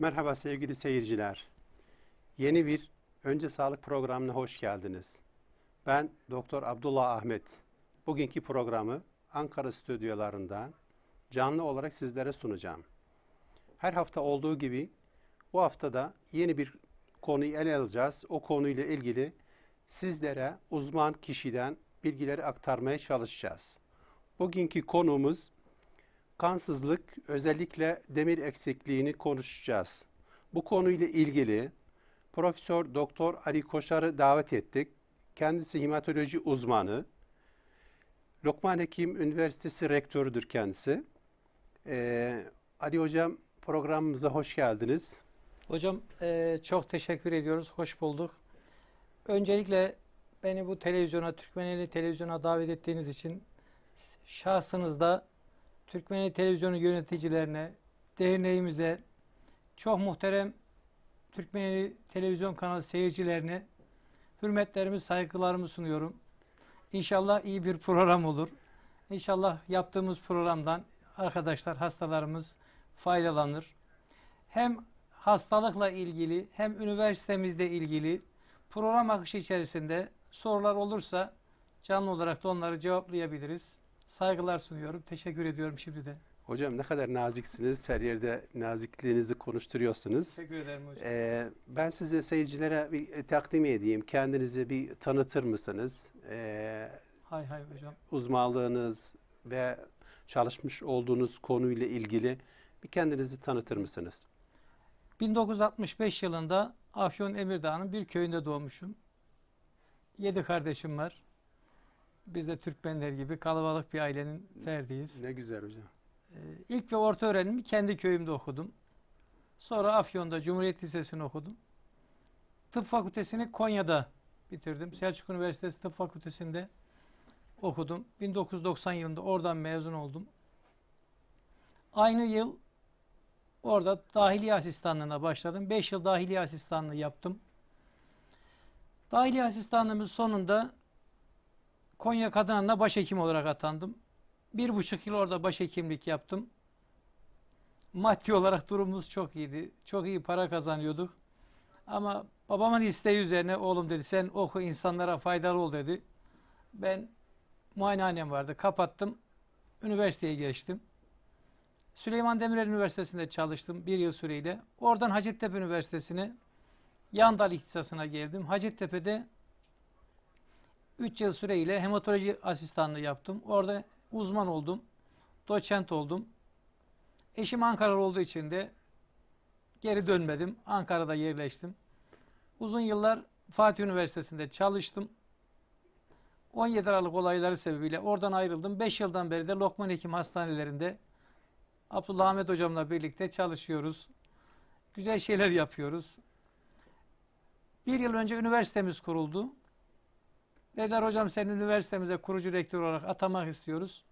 Merhaba sevgili seyirciler. Yeni bir Önce Sağlık programına hoş geldiniz. Ben Doktor Abdullah Ahmet. Bugünkü programı Ankara stüdyolarından canlı olarak sizlere sunacağım. Her hafta olduğu gibi bu haftada yeni bir konuyu ele alacağız. O konuyla ilgili sizlere uzman kişiden bilgileri aktarmaya çalışacağız. Bugünkü konumuz kansızlık özellikle demir eksikliğini konuşacağız. Bu konuyla ilgili Profesör Doktor Ali Koşar'ı davet ettik. Kendisi hematoloji uzmanı. Lokman Hekim Üniversitesi rektörüdür kendisi. Ee, Ali Hocam programımıza hoş geldiniz. Hocam e, çok teşekkür ediyoruz. Hoş bulduk. Öncelikle beni bu televizyona, Türkmeneli televizyona davet ettiğiniz için şahsınızda Türkmeni Televizyonu yöneticilerine, derneğimize, çok muhterem Türkmeni Televizyon kanalı seyircilerine hürmetlerimi, saygılarımı sunuyorum. İnşallah iyi bir program olur. İnşallah yaptığımız programdan arkadaşlar, hastalarımız faydalanır. Hem hastalıkla ilgili hem üniversitemizle ilgili program akışı içerisinde sorular olursa canlı olarak da onları cevaplayabiliriz saygılar sunuyorum. Teşekkür ediyorum şimdi de. Hocam ne kadar naziksiniz. Her yerde nazikliğinizi konuşturuyorsunuz. Teşekkür ederim hocam. Ee, ben size seyircilere bir takdim edeyim. Kendinizi bir tanıtır mısınız? Ee, hay hay hocam. Uzmanlığınız ve çalışmış olduğunuz konuyla ilgili bir kendinizi tanıtır mısınız? 1965 yılında Afyon Emirdağ'ın bir köyünde doğmuşum. Yedi kardeşim var. Biz de Türkmenler gibi kalabalık bir ailenin ferdiyiz. Ne güzel hocam. Ee, ilk ve orta öğrenimi kendi köyümde okudum. Sonra Afyon'da Cumhuriyet Lisesi'ni okudum. Tıp Fakültesini Konya'da bitirdim. Selçuk Üniversitesi Tıp Fakültesi'nde okudum. 1990 yılında oradan mezun oldum. Aynı yıl orada dahiliye asistanlığına başladım. 5 yıl dahiliye asistanlığı yaptım. Dahiliye asistanlığımız sonunda Konya Kadın Anı'na başhekim olarak atandım. Bir buçuk yıl orada başhekimlik yaptım. Maddi olarak durumumuz çok iyiydi. Çok iyi para kazanıyorduk. Ama babamın isteği üzerine oğlum dedi sen oku insanlara faydalı ol dedi. Ben muayenehanem vardı kapattım. Üniversiteye geçtim. Süleyman Demirel Üniversitesi'nde çalıştım bir yıl süreyle. Oradan Hacettepe Üniversitesi'ne yan dal ihtisasına geldim. Hacettepe'de 3 yıl süreyle hematoloji asistanlığı yaptım. Orada uzman oldum. Doçent oldum. Eşim Ankara olduğu için de geri dönmedim. Ankara'da yerleştim. Uzun yıllar Fatih Üniversitesi'nde çalıştım. 17 Aralık olayları sebebiyle oradan ayrıldım. 5 yıldan beri de Lokman Hekim Hastanelerinde Abdullah Ahmet Hocamla birlikte çalışıyoruz. Güzel şeyler yapıyoruz. Bir yıl önce üniversitemiz kuruldu. Dediler hocam seni üniversitemize kurucu rektör olarak atamak istiyoruz.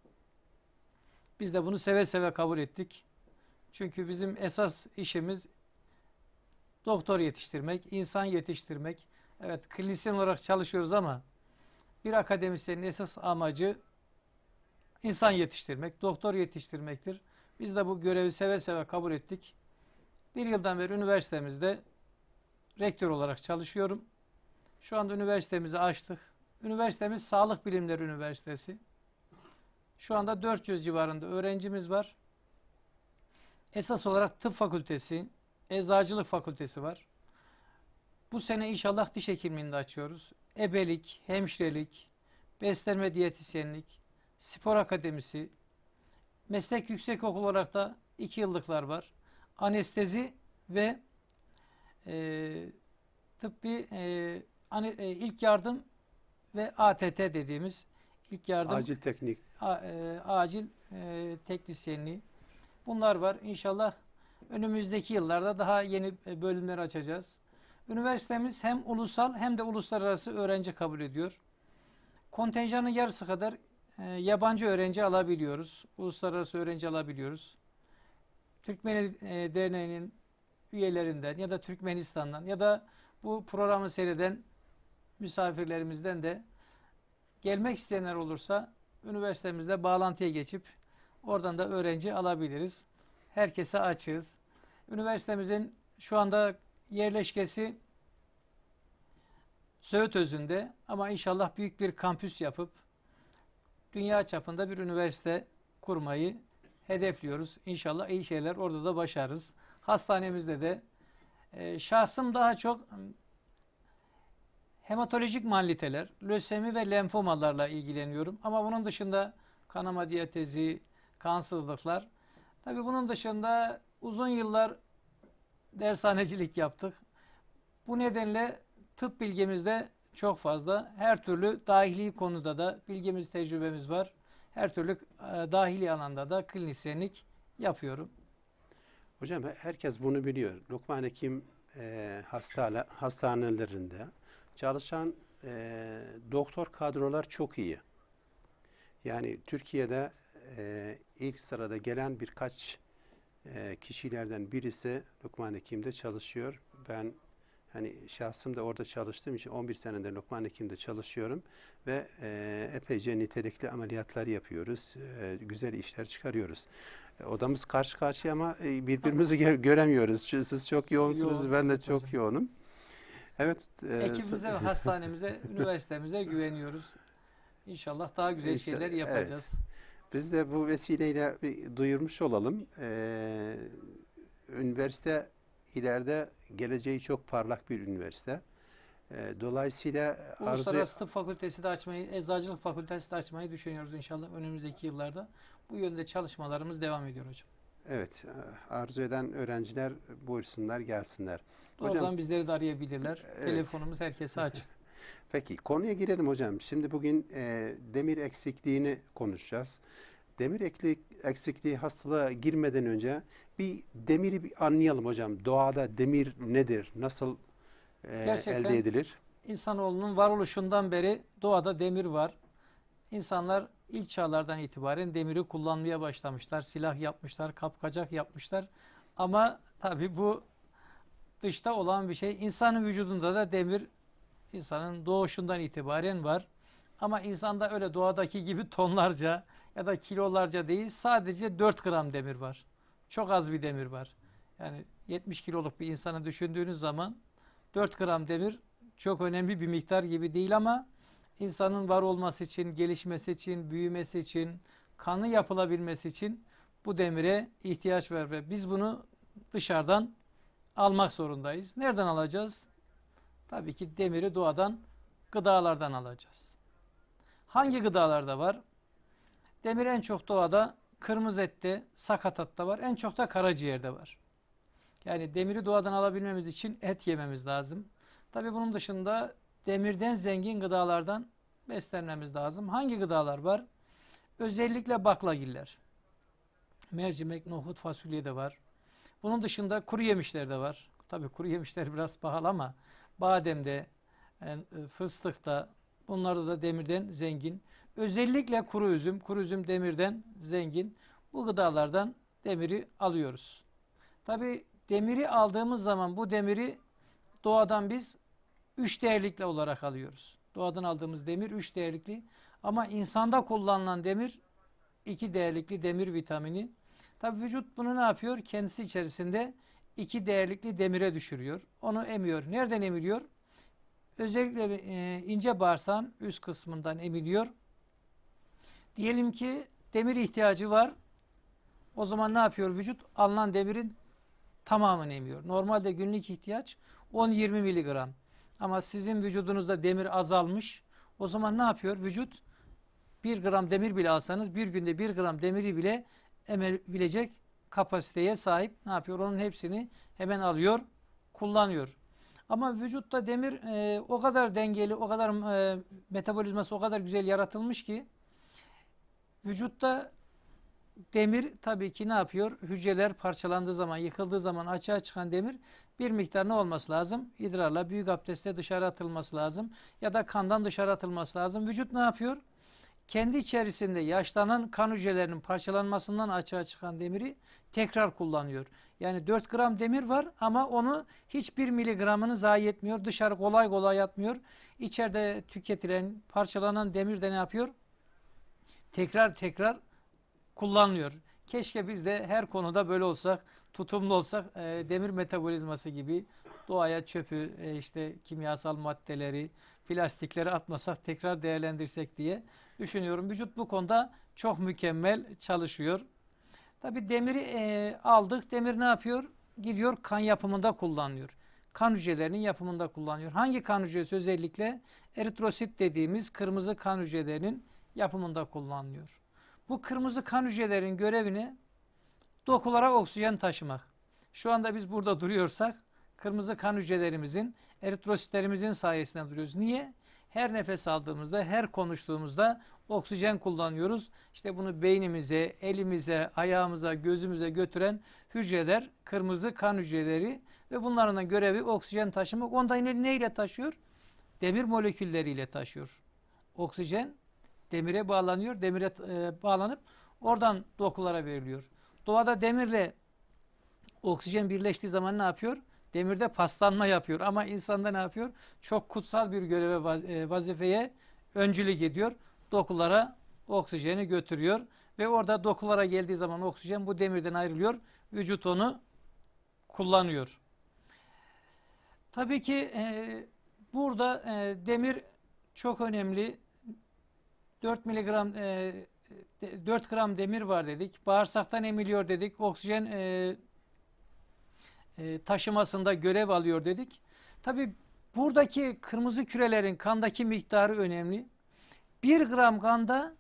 Biz de bunu seve seve kabul ettik. Çünkü bizim esas işimiz doktor yetiştirmek, insan yetiştirmek. Evet klinisyen olarak çalışıyoruz ama bir akademisyenin esas amacı insan yetiştirmek, doktor yetiştirmektir. Biz de bu görevi seve seve kabul ettik. Bir yıldan beri üniversitemizde rektör olarak çalışıyorum. Şu anda üniversitemizi açtık. Üniversitemiz Sağlık Bilimleri Üniversitesi. Şu anda 400 civarında öğrencimiz var. Esas olarak tıp fakültesi, eczacılık fakültesi var. Bu sene inşallah diş hekimliğini de açıyoruz. Ebelik, hemşirelik, beslenme diyetisyenlik, spor akademisi, meslek yüksekokul olarak da iki yıllıklar var. Anestezi ve e, tıbbi e, ilk yardım ve ATT dediğimiz ilk yardım acil teknik a, e, acil e, teknisyenliği bunlar var. inşallah önümüzdeki yıllarda daha yeni e, bölümler açacağız. Üniversitemiz hem ulusal hem de uluslararası öğrenci kabul ediyor. Kontenjanın yarısı kadar e, yabancı öğrenci alabiliyoruz. Uluslararası öğrenci alabiliyoruz. Türkmen e, Derneği'nin üyelerinden ya da Türkmenistan'dan ya da bu programı seyreden misafirlerimizden de gelmek isteyenler olursa üniversitemizle bağlantıya geçip oradan da öğrenci alabiliriz. Herkese açığız. Üniversitemizin şu anda yerleşkesi Söğüt Özünde ama inşallah büyük bir kampüs yapıp dünya çapında bir üniversite kurmayı hedefliyoruz. İnşallah iyi şeyler orada da başarız. Hastanemizde de e, şahsım daha çok hematolojik maliteler, lösemi ve lenfomalarla ilgileniyorum. Ama bunun dışında kanama diyatezi, kansızlıklar. Tabii bunun dışında uzun yıllar dershanecilik yaptık. Bu nedenle tıp bilgimizde çok fazla. Her türlü dahili konuda da bilgimiz, tecrübemiz var. Her türlü e, dahili alanda da klinisyenlik yapıyorum. Hocam herkes bunu biliyor. Lokman Hekim e, hastane, hastanelerinde çalışan e, doktor kadrolar çok iyi. Yani Türkiye'de e, ilk sırada gelen birkaç e, kişilerden birisi Lokman Hekim'de çalışıyor. Ben hani şahsım da orada çalıştığım için 11 senedir Lokman Hekim'de çalışıyorum ve e, epeyce nitelikli ameliyatlar yapıyoruz. E, güzel işler çıkarıyoruz. E, odamız karşı karşıya ama e, birbirimizi gö göremiyoruz. Siz çok yoğunsunuz, Yoğun, ben de çok hocam. yoğunum. Evet. E, Ekibimize, hastanemize, üniversitemize güveniyoruz. İnşallah daha güzel İnşallah, şeyler yapacağız. Evet. Biz de bu vesileyle bir duyurmuş olalım. Ee, üniversite ileride geleceği çok parlak bir üniversite. E, dolayısıyla Uluslararası Tıp Fakültesi de açmayı, Eczacılık Fakültesi de açmayı düşünüyoruz inşallah önümüzdeki yıllarda. Bu yönde çalışmalarımız devam ediyor hocam. Evet, e, arzu eden öğrenciler buyursunlar, gelsinler. Hocam, Oradan bizleri de arayabilirler. Evet. Telefonumuz herkese açık. Peki konuya girelim hocam. Şimdi bugün e, demir eksikliğini konuşacağız. Demir eksikliği hastalığa girmeden önce bir demiri bir anlayalım hocam. Doğada demir nedir? Nasıl e, Gerçekten elde edilir? İnsanoğlunun varoluşundan beri doğada demir var. İnsanlar ilk çağlardan itibaren demiri kullanmaya başlamışlar. Silah yapmışlar, kapkacak yapmışlar. Ama tabii bu dışta olan bir şey. İnsanın vücudunda da demir insanın doğuşundan itibaren var. Ama insanda öyle doğadaki gibi tonlarca ya da kilolarca değil sadece 4 gram demir var. Çok az bir demir var. Yani 70 kiloluk bir insanı düşündüğünüz zaman 4 gram demir çok önemli bir miktar gibi değil ama insanın var olması için, gelişmesi için, büyümesi için, kanı yapılabilmesi için bu demire ihtiyaç var ve biz bunu dışarıdan almak zorundayız. Nereden alacağız? Tabii ki demiri doğadan gıdalardan alacağız. Hangi gıdalarda var? Demir en çok doğada kırmızı ette, sakatatta var. En çok da karaciğerde var. Yani demiri doğadan alabilmemiz için et yememiz lazım. Tabii bunun dışında demirden zengin gıdalardan beslenmemiz lazım. Hangi gıdalar var? Özellikle baklagiller. Mercimek, nohut, fasulye de var. Bunun dışında kuru yemişler de var. Tabii kuru yemişler biraz pahalı ama bademde, yani e, fıstıkta bunlarda da demirden zengin. Özellikle kuru üzüm, kuru üzüm demirden zengin. Bu gıdalardan demiri alıyoruz. Tabii demiri aldığımız zaman bu demiri doğadan biz üç değerlikli olarak alıyoruz. Doğadan aldığımız demir üç değerlikli ama insanda kullanılan demir iki değerlikli demir vitamini Tabi vücut bunu ne yapıyor? Kendisi içerisinde iki değerlikli demire düşürüyor. Onu emiyor. Nereden emiliyor? Özellikle e, ince bağırsağın üst kısmından emiliyor. Diyelim ki demir ihtiyacı var. O zaman ne yapıyor vücut? Alınan demirin tamamını emiyor. Normalde günlük ihtiyaç 10-20 miligram. Ama sizin vücudunuzda demir azalmış. O zaman ne yapıyor? Vücut 1 gram demir bile alsanız bir günde 1 gram demiri bile emebilecek kapasiteye sahip ne yapıyor? Onun hepsini hemen alıyor, kullanıyor. Ama vücutta demir e, o kadar dengeli, o kadar e, metabolizması o kadar güzel yaratılmış ki vücutta demir tabii ki ne yapıyor? Hücreler parçalandığı zaman, yıkıldığı zaman açığa çıkan demir bir miktar ne olması lazım? İdrarla, büyük abdestle dışarı atılması lazım. Ya da kandan dışarı atılması lazım. Vücut ne yapıyor? kendi içerisinde yaşlanan kan hücrelerinin parçalanmasından açığa çıkan demiri tekrar kullanıyor. Yani 4 gram demir var ama onu hiçbir miligramını zayi etmiyor. Dışarı kolay kolay atmıyor. İçeride tüketilen, parçalanan demir de ne yapıyor? Tekrar tekrar kullanılıyor. Keşke biz de her konuda böyle olsak, tutumlu olsak e, demir metabolizması gibi doğaya çöpü, e, işte kimyasal maddeleri, plastikleri atmasak tekrar değerlendirsek diye düşünüyorum. Vücut bu konuda çok mükemmel çalışıyor. Tabi demiri e, aldık. Demir ne yapıyor? Gidiyor kan yapımında kullanıyor, Kan hücrelerinin yapımında kullanıyor. Hangi kan hücresi özellikle? Eritrosit dediğimiz kırmızı kan hücrelerinin yapımında kullanılıyor. Bu kırmızı kan hücrelerinin görevini dokulara oksijen taşımak. Şu anda biz burada duruyorsak kırmızı kan hücrelerimizin, eritrositlerimizin sayesinde duruyoruz. Niye? Her nefes aldığımızda, her konuştuğumuzda oksijen kullanıyoruz. İşte bunu beynimize, elimize, ayağımıza, gözümüze götüren hücreler, kırmızı kan hücreleri ve bunların da görevi oksijen taşımak. Onda yine neyle taşıyor? Demir molekülleriyle taşıyor. Oksijen demire bağlanıyor, demire e, bağlanıp oradan dokulara veriliyor. Doğada demirle oksijen birleştiği zaman ne yapıyor? Demirde paslanma yapıyor ama insanda ne yapıyor? Çok kutsal bir göreve e, vazifeye öncülük ediyor. Dokulara oksijeni götürüyor ve orada dokulara geldiği zaman oksijen bu demirden ayrılıyor. Vücut onu kullanıyor. Tabii ki e, burada e, demir çok önemli. 4 miligram e, 4 gram demir var dedik. Bağırsaktan emiliyor dedik. Oksijen e, e, taşımasında görev alıyor dedik. Tabi buradaki kırmızı kürelerin kandaki miktarı önemli. 1 gram kanda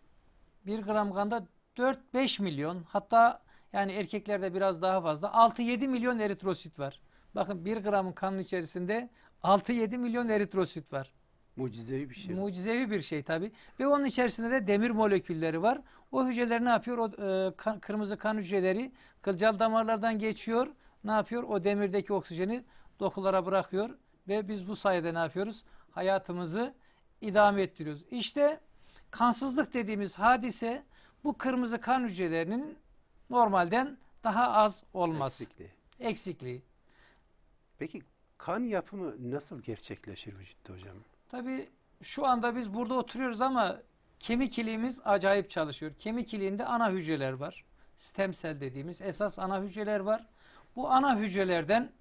1 gram kanda 4-5 milyon hatta yani erkeklerde biraz daha fazla 6-7 milyon eritrosit var. Bakın 1 gramın kanın içerisinde 6-7 milyon eritrosit var. Mucizevi bir şey. Mucizevi bir şey tabi. Ve onun içerisinde de demir molekülleri var. O hücreler ne yapıyor? O e, kan, kırmızı kan hücreleri kılcal damarlardan geçiyor ne yapıyor? O demirdeki oksijeni dokulara bırakıyor ve biz bu sayede ne yapıyoruz? Hayatımızı idame ettiriyoruz. İşte kansızlık dediğimiz hadise bu kırmızı kan hücrelerinin normalden daha az olması. Eksikliği. Eksikliği. Peki kan yapımı nasıl gerçekleşir vücutta hocam? Tabii şu anda biz burada oturuyoruz ama kemik iliğimiz acayip çalışıyor. Kemik iliğinde ana hücreler var. stemsel dediğimiz esas ana hücreler var. Bu ana hücrelerden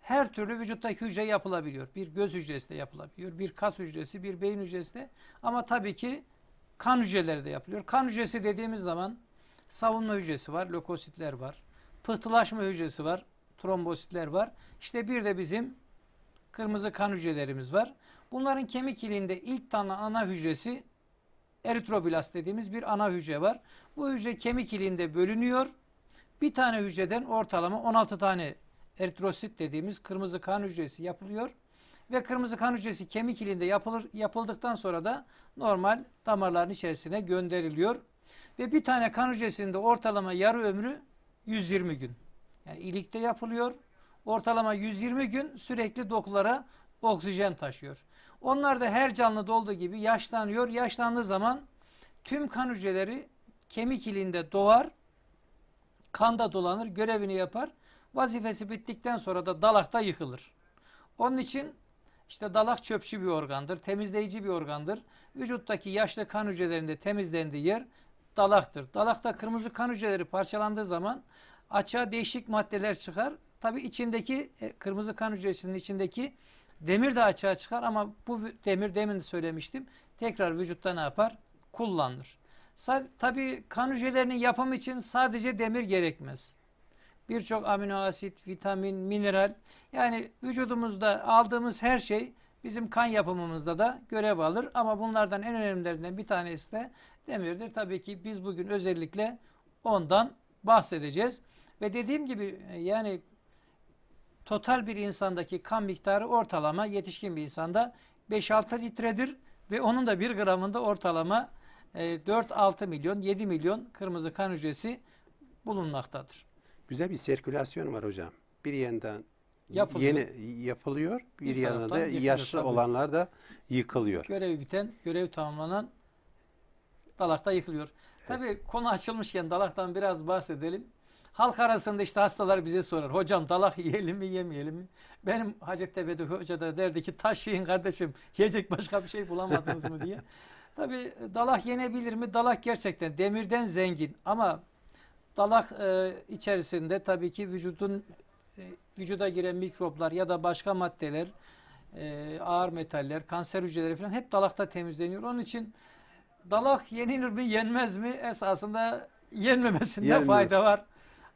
her türlü vücuttaki hücre yapılabiliyor. Bir göz hücresi de yapılabiliyor. Bir kas hücresi, bir beyin hücresi de. Ama tabii ki kan hücreleri de yapılıyor. Kan hücresi dediğimiz zaman savunma hücresi var, lökositler var. Pıhtılaşma hücresi var, trombositler var. İşte bir de bizim kırmızı kan hücrelerimiz var. Bunların kemik iliğinde ilk tane ana hücresi eritroblast dediğimiz bir ana hücre var. Bu hücre kemik iliğinde bölünüyor bir tane hücreden ortalama 16 tane eritrosit dediğimiz kırmızı kan hücresi yapılıyor. Ve kırmızı kan hücresi kemik ilinde yapılır, yapıldıktan sonra da normal damarların içerisine gönderiliyor. Ve bir tane kan hücresinde ortalama yarı ömrü 120 gün. Yani ilikte yapılıyor. Ortalama 120 gün sürekli dokulara oksijen taşıyor. Onlar da her canlı olduğu gibi yaşlanıyor. Yaşlandığı zaman tüm kan hücreleri kemik ilinde doğar kanda dolanır, görevini yapar. Vazifesi bittikten sonra da dalakta yıkılır. Onun için işte dalak çöpçü bir organdır, temizleyici bir organdır. Vücuttaki yaşlı kan hücrelerinde temizlendiği yer dalaktır. Dalakta kırmızı kan hücreleri parçalandığı zaman açığa değişik maddeler çıkar. Tabii içindeki e, kırmızı kan hücresinin içindeki demir de açığa çıkar ama bu demir demin söylemiştim. Tekrar vücutta ne yapar? Kullanılır. Tabi kan hücrelerinin yapımı için sadece demir gerekmez. Birçok amino asit, vitamin, mineral yani vücudumuzda aldığımız her şey bizim kan yapımımızda da görev alır. Ama bunlardan en önemlilerinden bir tanesi de demirdir. Tabii ki biz bugün özellikle ondan bahsedeceğiz. Ve dediğim gibi e, yani total bir insandaki kan miktarı ortalama yetişkin bir insanda 5-6 litredir ve onun da 1 gramında ortalama 4-6 e, milyon, 7 milyon kırmızı kan hücresi bulunmaktadır. Güzel bir sirkülasyon var hocam. Bir yandan yapılıyor. yeni yapılıyor, bir, bir yandan da yaşlı olanlar da yıkılıyor. Görevi biten, görev tamamlanan dalakta yıkılıyor. Evet. Tabii konu açılmışken dalaktan biraz bahsedelim. Halk arasında işte hastalar bize sorar. Hocam dalak yiyelim mi yemeyelim mi? Benim Hacettepe'de hoca da derdi ki taş yiyin kardeşim. Yiyecek başka bir şey bulamadınız mı diye. Tabi e, dalak yenebilir mi? Dalak gerçekten demirden zengin ama dalak e, içerisinde tabii ki vücudun e, vücuda giren mikroplar ya da başka maddeler, e, ağır metaller, kanser hücreleri falan hep dalakta temizleniyor. Onun için dalak yenilir mi yenmez mi? Esasında yenmemesinde Yenmiyor. fayda var.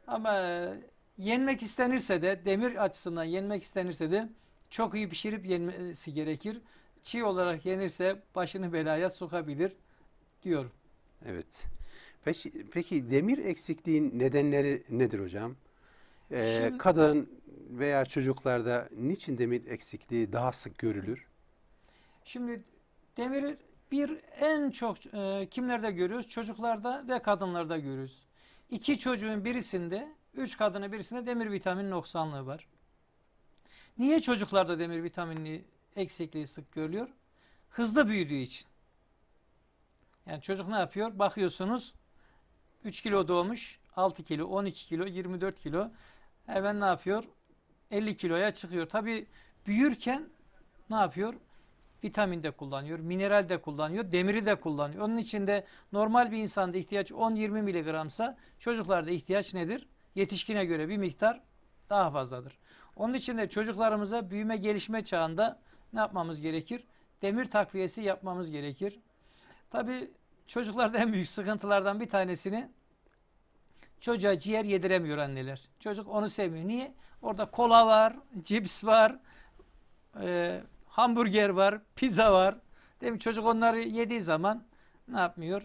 Ama e, yenmek istenirse de demir açısından yenmek istenirse de çok iyi pişirip yenmesi gerekir çiğ olarak yenirse başını belaya sokabilir diyor. Evet. Peki, peki demir eksikliğin nedenleri nedir hocam? Ee, Şimdi, kadın veya çocuklarda niçin demir eksikliği daha sık görülür? Şimdi demir bir en çok e, kimlerde görüyoruz? Çocuklarda ve kadınlarda görürüz. İki çocuğun birisinde, üç kadının birisinde demir vitamin noksanlığı var. Niye çocuklarda demir vitaminini eksikliği sık görülüyor. Hızlı büyüdüğü için. Yani çocuk ne yapıyor? Bakıyorsunuz 3 kilo doğmuş, 6 kilo, 12 kilo, 24 kilo. Hemen ne yapıyor? 50 kiloya çıkıyor. Tabi büyürken ne yapıyor? Vitamin de kullanıyor, mineral de kullanıyor, demiri de kullanıyor. Onun içinde normal bir insanda ihtiyaç 10-20 miligramsa çocuklarda ihtiyaç nedir? Yetişkine göre bir miktar daha fazladır. Onun için de çocuklarımıza büyüme gelişme çağında ne yapmamız gerekir? Demir takviyesi yapmamız gerekir. Tabi çocuklarda en büyük sıkıntılardan bir tanesini çocuğa ciğer yediremiyor anneler. Çocuk onu sevmiyor. Niye? Orada kola var, cips var, e, hamburger var, pizza var. Değil mi? Çocuk onları yediği zaman ne yapmıyor?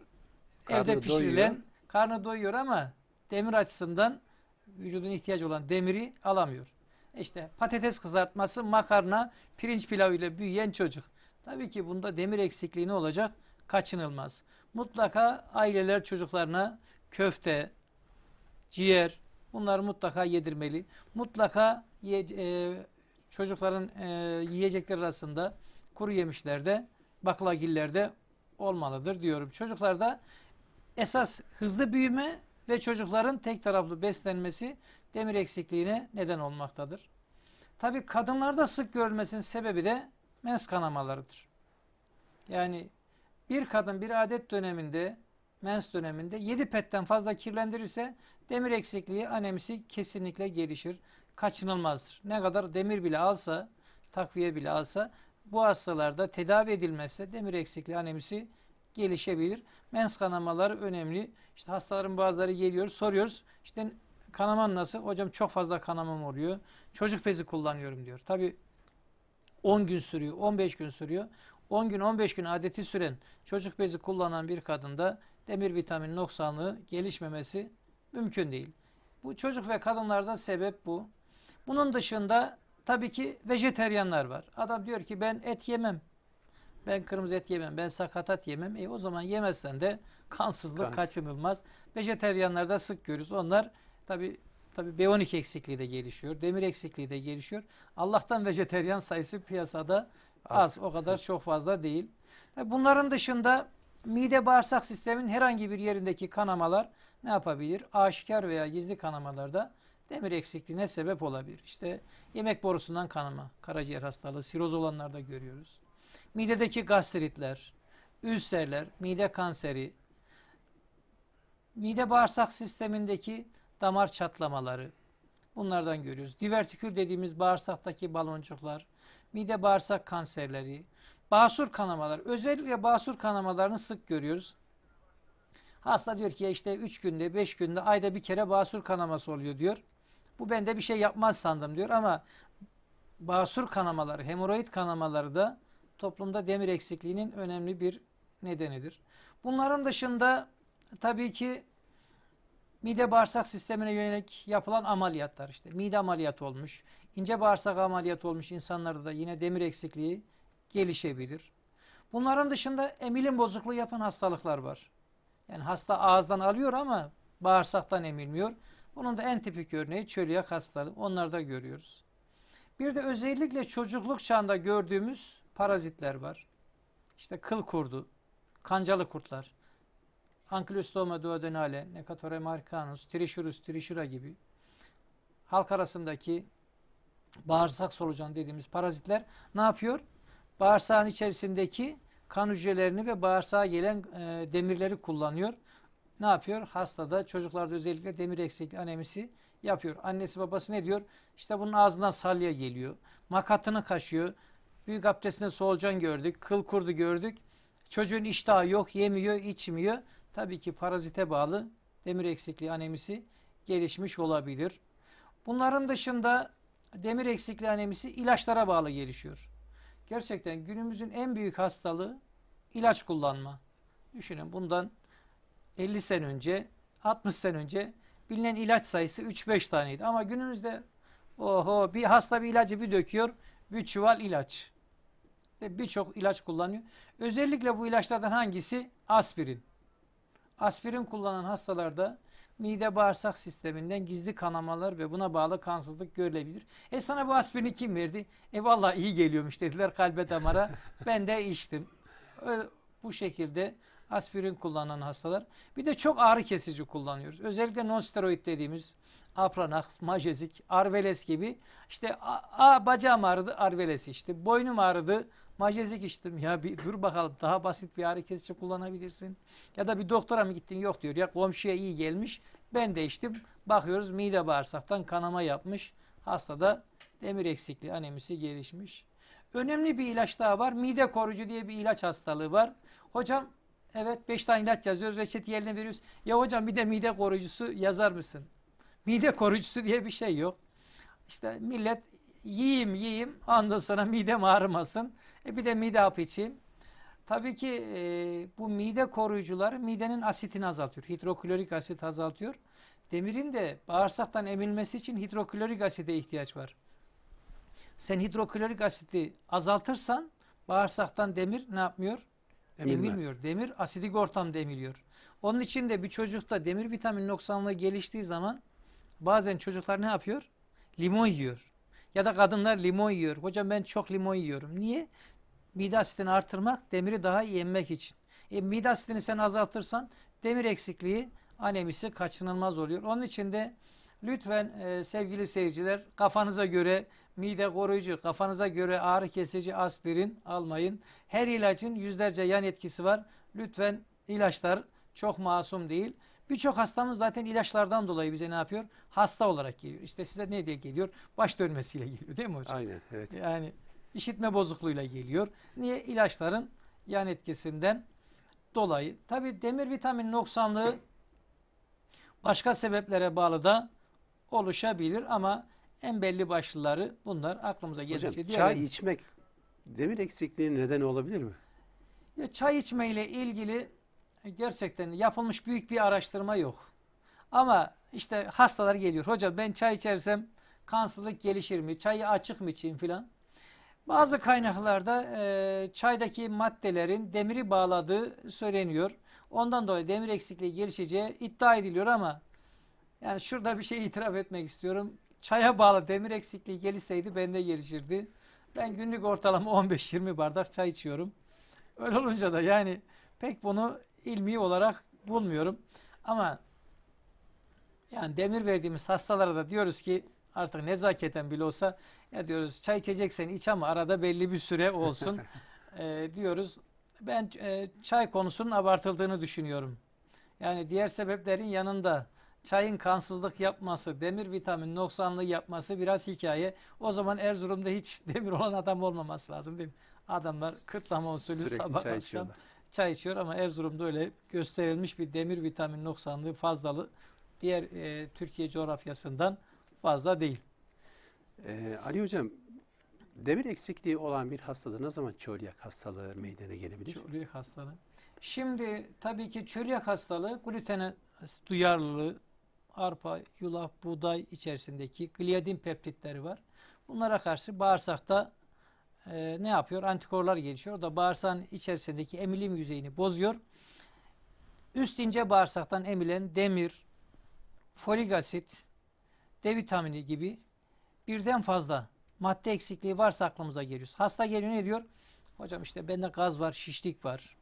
Karnı Evde pişirilen doyuyor. karnı doyuyor ama demir açısından vücudun ihtiyacı olan demiri alamıyor. İşte patates kızartması, makarna, pirinç pilavı ile büyüyen çocuk. Tabii ki bunda demir eksikliği ne olacak? Kaçınılmaz. Mutlaka aileler çocuklarına köfte, ciğer bunları mutlaka yedirmeli. Mutlaka ye, e, çocukların e, yiyecekleri arasında kuru yemişlerde, baklagillerde olmalıdır diyorum. Çocuklarda esas hızlı büyüme ve çocukların tek taraflı beslenmesi demir eksikliğine neden olmaktadır. Tabi kadınlarda sık görülmesinin sebebi de mens kanamalarıdır. Yani bir kadın bir adet döneminde mens döneminde 7 petten fazla kirlendirirse demir eksikliği anemisi kesinlikle gelişir. Kaçınılmazdır. Ne kadar demir bile alsa, takviye bile alsa bu hastalarda tedavi edilmezse demir eksikliği anemisi gelişebilir. Mens kanamaları önemli. İşte hastaların bazıları geliyor soruyoruz. İşte Kanaman nasıl? Hocam çok fazla kanamam oluyor. Çocuk bezi kullanıyorum diyor. Tabi 10 gün sürüyor, 15 gün sürüyor. 10 gün 15 gün adeti süren çocuk bezi kullanan bir kadında demir vitamin noksanlığı gelişmemesi mümkün değil. Bu çocuk ve kadınlarda sebep bu. Bunun dışında tabii ki vejeteryanlar var. Adam diyor ki ben et yemem. Ben kırmızı et yemem, ben sakatat yemem. E o zaman yemezsen de kansızlık Kans. kaçınılmaz. Vejeteryanlarda sık görürüz. Onlar Tabi tabi B12 eksikliği de gelişiyor. Demir eksikliği de gelişiyor. Allah'tan vejeteryan sayısı piyasada az. az. O kadar çok fazla değil. Tabii e, bunların dışında mide bağırsak sistemin herhangi bir yerindeki kanamalar ne yapabilir? Aşikar veya gizli kanamalarda demir eksikliğine sebep olabilir. İşte yemek borusundan kanama, karaciğer hastalığı, siroz olanlarda görüyoruz. Midedeki gastritler, ülserler, mide kanseri, mide bağırsak sistemindeki damar çatlamaları bunlardan görüyoruz. Divertikül dediğimiz bağırsaktaki baloncuklar, mide bağırsak kanserleri, basur kanamalar. Özellikle basur kanamalarını sık görüyoruz. Hasta diyor ki ya işte 3 günde, 5 günde, ayda bir kere basur kanaması oluyor diyor. Bu bende bir şey yapmaz sandım diyor ama basur kanamaları, hemoroid kanamaları da toplumda demir eksikliğinin önemli bir nedenidir. Bunların dışında tabii ki mide bağırsak sistemine yönelik yapılan ameliyatlar işte mide ameliyatı olmuş, ince bağırsak ameliyatı olmuş insanlarda da yine demir eksikliği gelişebilir. Bunların dışında emilim bozukluğu yapan hastalıklar var. Yani hasta ağızdan alıyor ama bağırsaktan emilmiyor. Bunun da en tipik örneği çölyak hastalığı. Onları da görüyoruz. Bir de özellikle çocukluk çağında gördüğümüz parazitler var. İşte kıl kurdu, kancalı kurtlar ankylostoma duodenale, necatorem arcanus, trichurus trichura gibi halk arasındaki bağırsak solucan dediğimiz parazitler ne yapıyor? Bağırsağın içerisindeki kan hücrelerini ve bağırsağa gelen e, demirleri kullanıyor. Ne yapıyor? Hastada çocuklarda özellikle demir eksikliği anemisi yapıyor. Annesi babası ne diyor? İşte bunun ağzından salya geliyor. Makatını kaşıyor. Büyük abdestinde solucan gördük. Kıl kurdu gördük. Çocuğun iştahı yok. Yemiyor, içmiyor tabii ki parazite bağlı demir eksikliği anemisi gelişmiş olabilir. Bunların dışında demir eksikliği anemisi ilaçlara bağlı gelişiyor. Gerçekten günümüzün en büyük hastalığı ilaç kullanma. Düşünün bundan 50 sene önce, 60 sene önce bilinen ilaç sayısı 3-5 taneydi. Ama günümüzde oho bir hasta bir ilacı bir döküyor, bir çuval ilaç. Birçok ilaç kullanıyor. Özellikle bu ilaçlardan hangisi? Aspirin. Aspirin kullanan hastalarda mide bağırsak sisteminden gizli kanamalar ve buna bağlı kansızlık görülebilir. E sana bu aspirini kim verdi? E valla iyi geliyormuş dediler kalbe damara. ben de içtim. Öyle, bu şekilde aspirin kullanan hastalar. Bir de çok ağrı kesici kullanıyoruz. Özellikle nonsteroid dediğimiz apranax, majezik, arveles gibi. İşte a, a bacağım ağrıdı arvelesi işte. Boynum ağrıdı Majezik iştim ya bir dur bakalım daha basit bir hareket için kullanabilirsin. Ya da bir doktora mı gittin yok diyor ya komşuya iyi gelmiş ben de içtim. Bakıyoruz mide bağırsaktan kanama yapmış. Hastada demir eksikliği anemisi gelişmiş. Önemli bir ilaç daha var. Mide koruyucu diye bir ilaç hastalığı var. Hocam evet 5 tane ilaç yazıyoruz. Reçeti yerine veriyoruz. Ya hocam bir de mide koruyucusu yazar mısın? Mide koruyucusu diye bir şey yok. İşte millet yiyeyim yiyeyim ondan sonra midem ağrımasın. E bir de mide hapı için. Tabii ki e, bu mide koruyucuları midenin asitini azaltıyor. Hidroklorik asit azaltıyor. Demirin de bağırsaktan emilmesi için hidroklorik asite ihtiyaç var. Sen hidroklorik asiti azaltırsan bağırsaktan demir ne yapmıyor? Emilmez. Emilmiyor. Demir asidik ortamda emiliyor. Onun için de bir çocukta demir vitamin noksanlığı geliştiği zaman bazen çocuklar ne yapıyor? Limon yiyor. Ya da kadınlar limon yiyor. Hocam ben çok limon yiyorum. Niye? mide asitini artırmak, demiri daha iyi emmek için. E, mide asitini sen azaltırsan demir eksikliği anemisi kaçınılmaz oluyor. Onun için de lütfen e, sevgili seyirciler kafanıza göre mide koruyucu, kafanıza göre ağrı kesici aspirin almayın. Her ilacın yüzlerce yan etkisi var. Lütfen ilaçlar çok masum değil. Birçok hastamız zaten ilaçlardan dolayı bize ne yapıyor? Hasta olarak geliyor. İşte size ne diye geliyor? Baş dönmesiyle geliyor değil mi hocam? Aynen evet. Yani işitme bozukluğuyla geliyor. Niye? İlaçların yan etkisinden dolayı. Tabi demir vitamin noksanlığı başka sebeplere bağlı da oluşabilir ama en belli başlıları bunlar aklımıza gelirse Hocam, Çay içmek demir eksikliği neden olabilir mi? Ya çay içmeyle ilgili gerçekten yapılmış büyük bir araştırma yok. Ama işte hastalar geliyor. Hocam ben çay içersem kansızlık gelişir mi? Çayı açık mı içeyim filan? Bazı kaynaklarda e, çaydaki maddelerin demiri bağladığı söyleniyor. Ondan dolayı demir eksikliği gelişeceği iddia ediliyor ama yani şurada bir şey itiraf etmek istiyorum. Çaya bağlı demir eksikliği gelişseydi bende gelişirdi. Ben günlük ortalama 15-20 bardak çay içiyorum. Öyle olunca da yani pek bunu ilmi olarak bulmuyorum. Ama yani demir verdiğimiz hastalara da diyoruz ki artık nezaketen bile olsa ya diyoruz çay içeceksen iç ama arada belli bir süre olsun e, diyoruz. Ben e, çay konusunun abartıldığını düşünüyorum. Yani diğer sebeplerin yanında çayın kansızlık yapması, demir vitamin noksanlığı yapması biraz hikaye. O zaman Erzurum'da hiç demir olan adam olmaması lazım değil mi? Adamlar kırtlama usulü Sürekli sabah çay akşam içiyorlar. çay içiyor ama Erzurum'da öyle gösterilmiş bir demir vitamin noksanlığı fazlalığı diğer e, Türkiye coğrafyasından fazla değil. Ee, Ali Hocam demir eksikliği olan bir hastada ne zaman çölyak hastalığı meydana gelebilir? Çölyak hastalığı. Şimdi tabii ki çölyak hastalığı glutene duyarlılığı, arpa, yulaf, buğday içerisindeki gliadin peptitleri var. Bunlara karşı bağırsakta e, ne yapıyor? Antikorlar gelişiyor. O da bağırsağın içerisindeki emilim yüzeyini bozuyor. Üst ince bağırsaktan emilen demir, folik asit, D vitamini gibi birden fazla madde eksikliği varsa aklımıza geliyor. Hasta geliyor ne diyor? Hocam işte bende gaz var, şişlik var.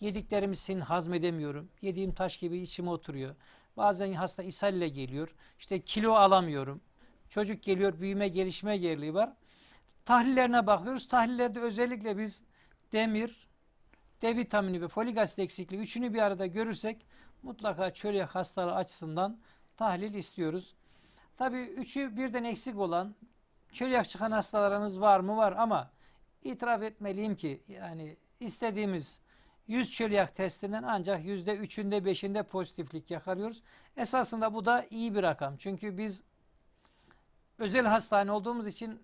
Yediklerimi hazmedemiyorum. Yediğim taş gibi içime oturuyor. Bazen hasta ishalle geliyor. İşte kilo alamıyorum. Çocuk geliyor, büyüme gelişme geriliği var. Tahlillerine bakıyoruz. Tahlillerde özellikle biz demir, D vitamini ve folik asit eksikliği üçünü bir arada görürsek mutlaka çölyak hastalığı açısından tahlil istiyoruz. Tabii üçü birden eksik olan çölyak çıkan hastalarımız var mı? Var ama itiraf etmeliyim ki yani istediğimiz 100 çölyak testinden ancak yüzde üçünde beşinde pozitiflik yakarıyoruz. Esasında bu da iyi bir rakam. Çünkü biz özel hastane olduğumuz için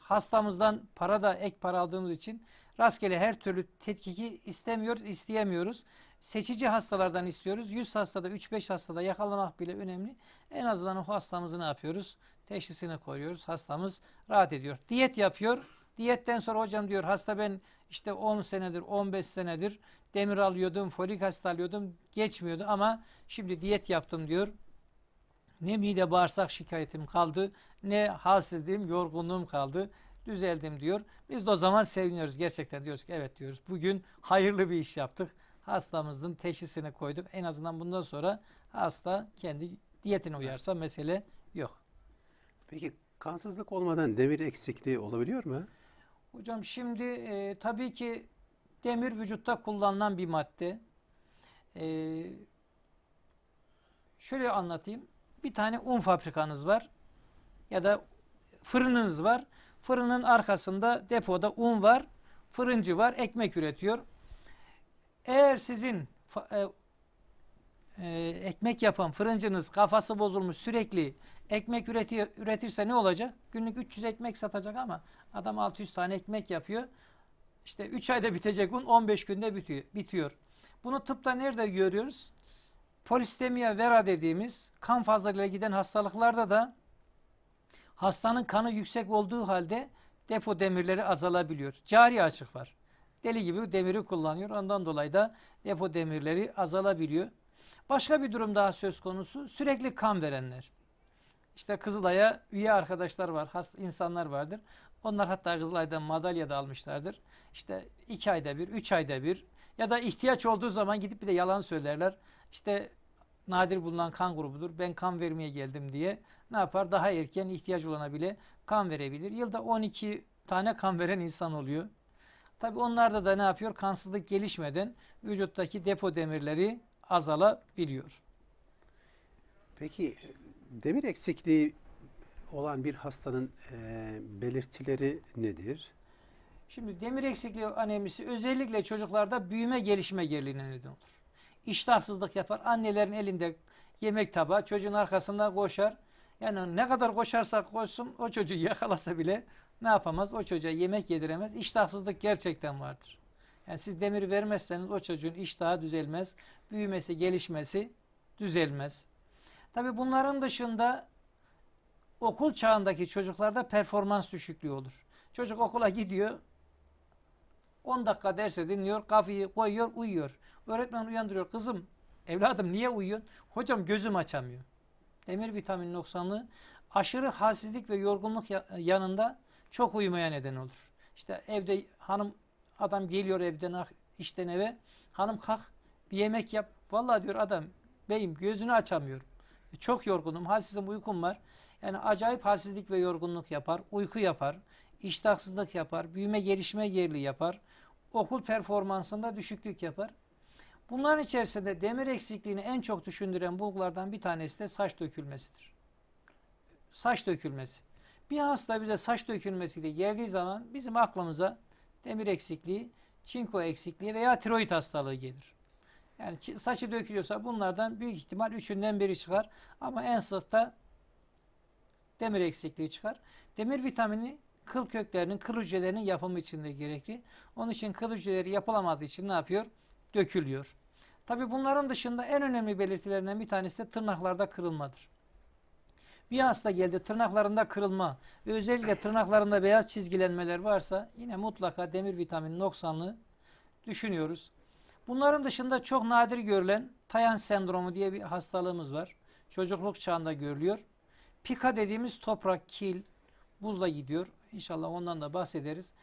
hastamızdan para da ek para aldığımız için rastgele her türlü tetkiki istemiyoruz, isteyemiyoruz seçici hastalardan istiyoruz. 100 hastada 3-5 hastada yakalamak bile önemli. En azından o hastamızı ne yapıyoruz? Teşhisini koyuyoruz. Hastamız rahat ediyor. Diyet yapıyor. Diyetten sonra hocam diyor hasta ben işte 10 senedir 15 senedir demir alıyordum, folik asit alıyordum geçmiyordu ama şimdi diyet yaptım diyor. Ne mide bağırsak şikayetim kaldı ne halsizliğim yorgunluğum kaldı düzeldim diyor. Biz de o zaman seviniyoruz gerçekten diyoruz ki evet diyoruz bugün hayırlı bir iş yaptık hastamızın teşhisini koyduk. En azından bundan sonra hasta kendi diyetine uyarsa mesele yok. Peki kansızlık olmadan demir eksikliği olabiliyor mu? Hocam şimdi e, tabii ki demir vücutta kullanılan bir madde. E, şöyle anlatayım. Bir tane un fabrikanız var ya da fırınınız var. Fırının arkasında depoda un var, fırıncı var, ekmek üretiyor. Eğer sizin e, e, ekmek yapan fırıncınız kafası bozulmuş sürekli ekmek üretiyor, üretirse ne olacak? Günlük 300 ekmek satacak ama adam 600 tane ekmek yapıyor. İşte 3 ayda bitecek un 15 günde bitiyor. Bunu tıpta nerede görüyoruz? Polistemiya vera dediğimiz kan fazlalığıyla giden hastalıklarda da hastanın kanı yüksek olduğu halde depo demirleri azalabiliyor. Cari açık var deli gibi demiri kullanıyor. Ondan dolayı da depo demirleri azalabiliyor. Başka bir durum daha söz konusu. Sürekli kan verenler. İşte Kızılay'a üye arkadaşlar var, hasta insanlar vardır. Onlar hatta Kızılay'dan madalya da almışlardır. İşte iki ayda bir, üç ayda bir ya da ihtiyaç olduğu zaman gidip bir de yalan söylerler. İşte nadir bulunan kan grubudur. Ben kan vermeye geldim diye ne yapar? Daha erken ihtiyaç olana bile kan verebilir. Yılda 12 tane kan veren insan oluyor. Tabi onlarda da ne yapıyor? Kansızlık gelişmeden vücuttaki depo demirleri azalabiliyor. Peki demir eksikliği olan bir hastanın e, belirtileri nedir? Şimdi demir eksikliği anemisi özellikle çocuklarda büyüme gelişme geriliğine neden olur. İştahsızlık yapar. Annelerin elinde yemek tabağı çocuğun arkasından koşar. Yani ne kadar koşarsa koşsun o çocuğu yakalasa bile ne yapamaz? O çocuğa yemek yediremez. İştahsızlık gerçekten vardır. Yani siz demir vermezseniz o çocuğun iştahı düzelmez. Büyümesi, gelişmesi düzelmez. Tabi bunların dışında okul çağındaki çocuklarda performans düşüklüğü olur. Çocuk okula gidiyor, 10 dakika derse dinliyor, kafayı koyuyor, uyuyor. Öğretmen uyandırıyor. Kızım, evladım niye uyuyorsun? Hocam gözüm açamıyor. Demir vitamin noksanlığı aşırı halsizlik ve yorgunluk yanında çok uyumaya neden olur. İşte evde hanım adam geliyor evden ah, işten eve. Hanım kalk bir yemek yap. Vallahi diyor adam beyim gözünü açamıyorum. Çok yorgunum. Halsizim uykum var. Yani acayip halsizlik ve yorgunluk yapar. Uyku yapar. iştahsızlık yapar. Büyüme gelişme gerili yapar. Okul performansında düşüklük yapar. Bunların içerisinde demir eksikliğini en çok düşündüren bulgulardan bir tanesi de saç dökülmesidir. Saç dökülmesi. Bir hasta bize saç dökülmesiyle geldiği zaman bizim aklımıza demir eksikliği, çinko eksikliği veya tiroid hastalığı gelir. Yani saçı dökülüyorsa bunlardan büyük ihtimal üçünden biri çıkar. Ama en sıkta demir eksikliği çıkar. Demir vitamini kıl köklerinin, kıl hücrelerinin yapımı için de gerekli. Onun için kıl hücreleri yapılamadığı için ne yapıyor? Dökülüyor. Tabi bunların dışında en önemli belirtilerinden bir tanesi de tırnaklarda kırılmadır. Bir hasta geldi tırnaklarında kırılma ve özellikle tırnaklarında beyaz çizgilenmeler varsa yine mutlaka demir vitamini noksanlığı düşünüyoruz. Bunların dışında çok nadir görülen Tayan sendromu diye bir hastalığımız var. Çocukluk çağında görülüyor. Pika dediğimiz toprak, kil, buzla gidiyor. İnşallah ondan da bahsederiz.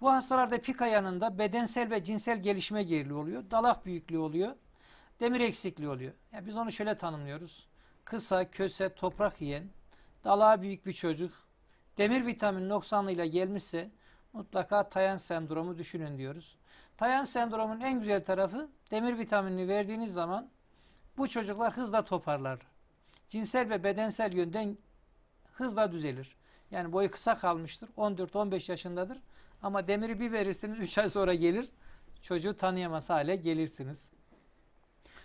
Bu hastalarda pika yanında bedensel ve cinsel gelişme geriliği oluyor. Dalak büyüklüğü oluyor. Demir eksikliği oluyor. Yani biz onu şöyle tanımlıyoruz kısa, köse, toprak yiyen, dalağı büyük bir çocuk, demir vitamin noksanlığıyla gelmişse mutlaka tayan sendromu düşünün diyoruz. Tayan sendromun en güzel tarafı demir vitaminini verdiğiniz zaman bu çocuklar hızla toparlar. Cinsel ve bedensel yönden hızla düzelir. Yani boyu kısa kalmıştır. 14-15 yaşındadır. Ama demiri bir verirsiniz 3 ay sonra gelir. Çocuğu tanıyamaz hale gelirsiniz.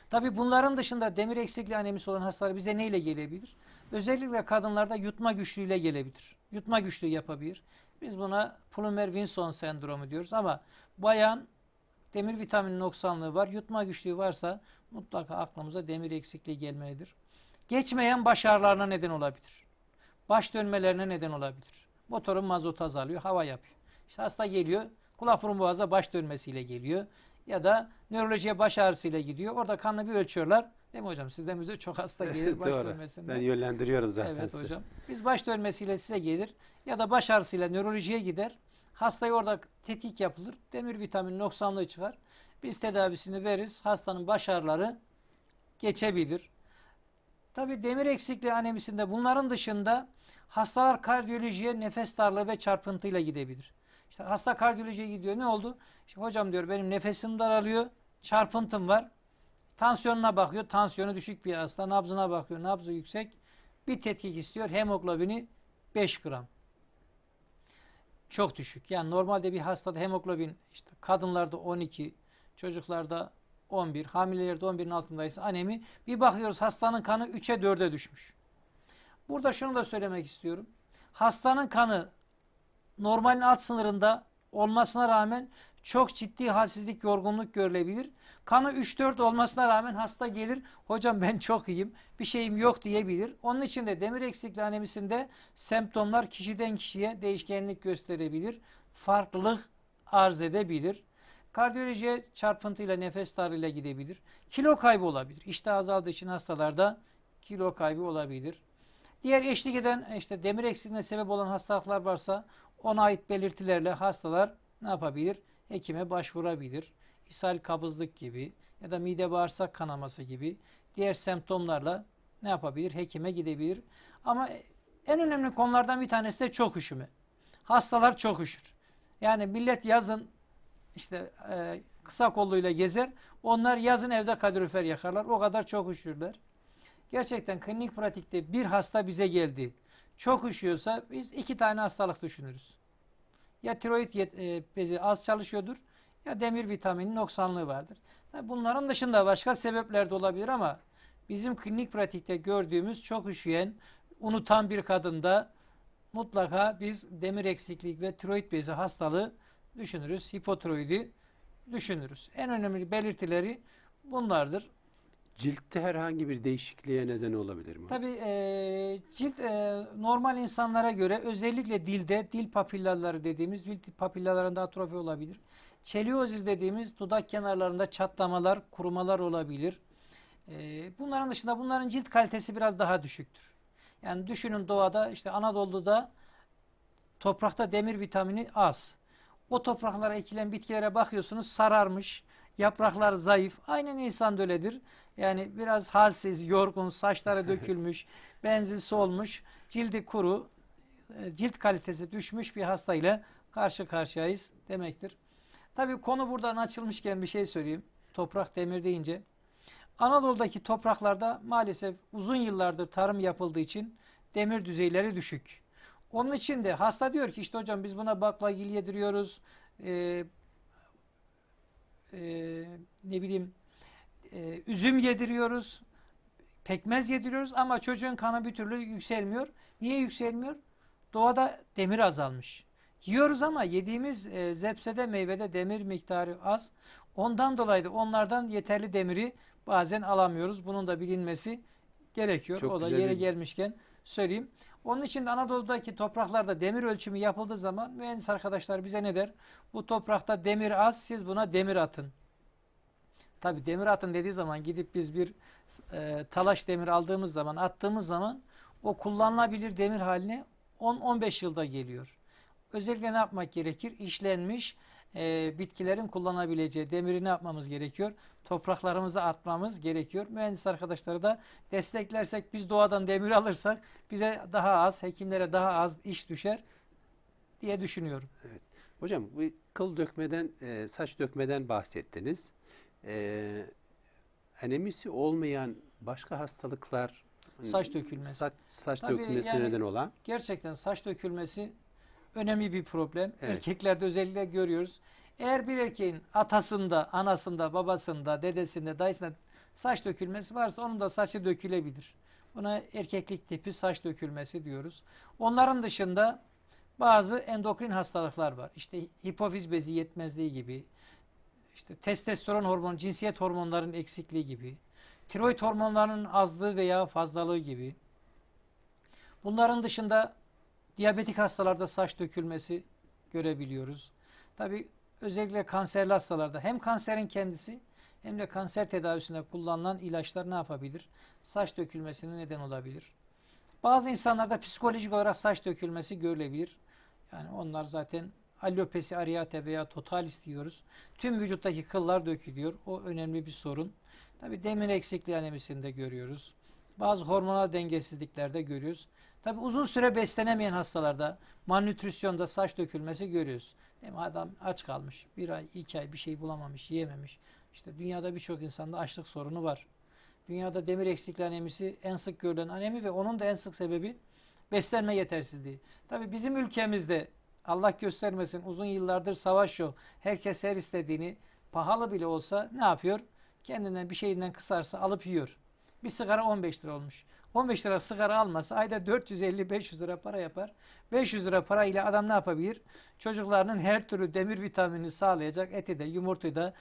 Tabi bunların dışında demir eksikliği anemisi olan hastalar bize neyle gelebilir? Özellikle kadınlarda yutma güçlüğüyle gelebilir. Yutma güçlüğü yapabilir. Biz buna Plummer-Winson sendromu diyoruz ama bayan demir vitamini noksanlığı var. Yutma güçlüğü varsa mutlaka aklımıza demir eksikliği gelmelidir. Geçmeyen baş ağrılarına neden olabilir. Baş dönmelerine neden olabilir. Motorun mazot azalıyor, hava yapıyor. İşte hasta geliyor, kulak burun boğaza baş dönmesiyle geliyor ya da nörolojiye baş ağrısıyla gidiyor. Orada kanını bir ölçüyorlar. Değil mi hocam? Sizden bize çok hasta gelir baş dönmesinde. Ben yönlendiriyorum zaten Evet size. hocam. Biz baş dönmesiyle size gelir ya da baş ağrısıyla nörolojiye gider. Hastayı orada tetik yapılır. Demir vitamini noksanlığı çıkar. Biz tedavisini veririz. Hastanın baş ağrıları geçebilir. Tabi demir eksikliği anemisinde bunların dışında hastalar kardiyolojiye nefes darlığı ve çarpıntıyla gidebilir. İşte hasta kardiyolojiye gidiyor. Ne oldu? İşte hocam diyor benim nefesim daralıyor. Çarpıntım var. Tansiyonuna bakıyor. Tansiyonu düşük bir hasta. Nabzına bakıyor. Nabzı yüksek. Bir tetkik istiyor. Hemoglobini 5 gram. Çok düşük. Yani normalde bir hastada hemoglobin işte kadınlarda 12, çocuklarda 11, hamilelerde 11'in altındaysa anemi. Bir bakıyoruz hastanın kanı 3'e 4'e düşmüş. Burada şunu da söylemek istiyorum. Hastanın kanı normalin alt sınırında olmasına rağmen çok ciddi halsizlik, yorgunluk görülebilir. Kanı 3-4 olmasına rağmen hasta gelir. Hocam ben çok iyiyim, bir şeyim yok diyebilir. Onun için de demir eksikliği anemisinde semptomlar kişiden kişiye değişkenlik gösterebilir. Farklılık arz edebilir. Kardiyolojiye çarpıntıyla, nefes darlığıyla gidebilir. Kilo kaybı olabilir. İştah azaldığı için hastalarda kilo kaybı olabilir. Diğer eşlik eden işte demir eksikliğine sebep olan hastalıklar varsa ona ait belirtilerle hastalar ne yapabilir? Hekime başvurabilir. İshal kabızlık gibi ya da mide bağırsak kanaması gibi diğer semptomlarla ne yapabilir? Hekime gidebilir. Ama en önemli konulardan bir tanesi de çok üşüme. Hastalar çok üşür. Yani millet yazın işte e, kısa kolluyla gezer. Onlar yazın evde kalorifer yakarlar. O kadar çok üşürler. Gerçekten klinik pratikte bir hasta bize geldi çok üşüyorsa biz iki tane hastalık düşünürüz. Ya tiroid e, bezi az çalışıyordur ya demir vitamini noksanlığı vardır. bunların dışında başka sebepler de olabilir ama bizim klinik pratikte gördüğümüz çok üşüyen, unutan bir kadında mutlaka biz demir eksikliği ve tiroid bezi hastalığı düşünürüz. Hipotiroidi düşünürüz. En önemli belirtileri bunlardır. Ciltte herhangi bir değişikliğe neden olabilir mi? Tabii e, cilt e, normal insanlara göre özellikle dilde dil papillaları dediğimiz dil papillalarında atrofi olabilir. Çeliozis dediğimiz dudak kenarlarında çatlamalar, kurumalar olabilir. E, bunların dışında bunların cilt kalitesi biraz daha düşüktür. Yani düşünün doğada işte Anadolu'da toprakta demir vitamini az. O topraklara ekilen bitkilere bakıyorsunuz sararmış. Yapraklar zayıf. Aynen insan da öyledir. Yani biraz halsiz, yorgun, saçlara dökülmüş, benzi solmuş, cildi kuru, e, cilt kalitesi düşmüş bir hastayla karşı karşıyayız demektir. Tabii konu buradan açılmışken bir şey söyleyeyim. Toprak demir deyince. Anadolu'daki topraklarda maalesef uzun yıllardır tarım yapıldığı için demir düzeyleri düşük. Onun için de hasta diyor ki işte hocam biz buna baklagil yediriyoruz, e, e, ne bileyim e, üzüm yediriyoruz, pekmez yediriyoruz ama çocuğun kanı bir türlü yükselmiyor. Niye yükselmiyor? Doğada demir azalmış. Yiyoruz ama yediğimiz e, zepsede meyvede demir miktarı az. Ondan dolayı da onlardan yeterli demiri bazen alamıyoruz. Bunun da bilinmesi gerekiyor. Çok o da yere gelmişken söyleyeyim. Onun için de Anadolu'daki topraklarda demir ölçümü yapıldığı zaman mühendis arkadaşlar bize ne der? Bu toprakta demir az siz buna demir atın. Tabi demir atın dediği zaman gidip biz bir e, talaş demir aldığımız zaman attığımız zaman o kullanılabilir demir haline 10-15 yılda geliyor. Özellikle ne yapmak gerekir? İşlenmiş e, bitkilerin kullanabileceği demiri ne yapmamız gerekiyor? Topraklarımızı atmamız gerekiyor. Mühendis arkadaşları da desteklersek biz doğadan demir alırsak bize daha az, hekimlere daha az iş düşer diye düşünüyorum. Evet. Hocam bu kıl dökmeden, e, saç dökmeden bahsettiniz. E, anemisi olmayan başka hastalıklar saç dökülmesi. Saç, saç dökülmesi yani neden olan. Gerçekten saç dökülmesi önemli bir problem. Evet. Erkeklerde özellikle görüyoruz. Eğer bir erkeğin atasında, anasında, babasında, dedesinde, dayısında saç dökülmesi varsa onun da saçı dökülebilir. Buna erkeklik tipi saç dökülmesi diyoruz. Onların dışında bazı endokrin hastalıklar var. İşte hipofiz bezi yetmezliği gibi, işte testosteron hormonu, cinsiyet hormonlarının eksikliği gibi, tiroid hormonlarının azlığı veya fazlalığı gibi. Bunların dışında Diyabetik hastalarda saç dökülmesi görebiliyoruz. Tabi özellikle kanserli hastalarda hem kanserin kendisi hem de kanser tedavisinde kullanılan ilaçlar ne yapabilir? Saç dökülmesine neden olabilir. Bazı insanlarda psikolojik olarak saç dökülmesi görülebilir. Yani onlar zaten alopesi, areata veya totalis diyoruz. Tüm vücuttaki kıllar dökülüyor. O önemli bir sorun. Tabi demir eksikliği anemisinde görüyoruz. Bazı hormonal dengesizliklerde görüyoruz. Tabi uzun süre beslenemeyen hastalarda malnütrisyonda saç dökülmesi görüyoruz. Değil mi? Adam aç kalmış. Bir ay, iki ay bir şey bulamamış, yiyememiş. İşte dünyada birçok insanda açlık sorunu var. Dünyada demir eksikliği anemisi en sık görülen anemi ve onun da en sık sebebi beslenme yetersizliği. Tabi bizim ülkemizde Allah göstermesin uzun yıllardır savaş yok. Herkes her istediğini pahalı bile olsa ne yapıyor? Kendinden bir şeyinden kısarsa alıp yiyor. Bir sigara 15 lira olmuş. 15 lira sigara almasa ayda 450-500 lira para yapar. 500 lira parayla adam ne yapabilir? Çocuklarının her türlü demir vitamini sağlayacak eti de yumurtayı da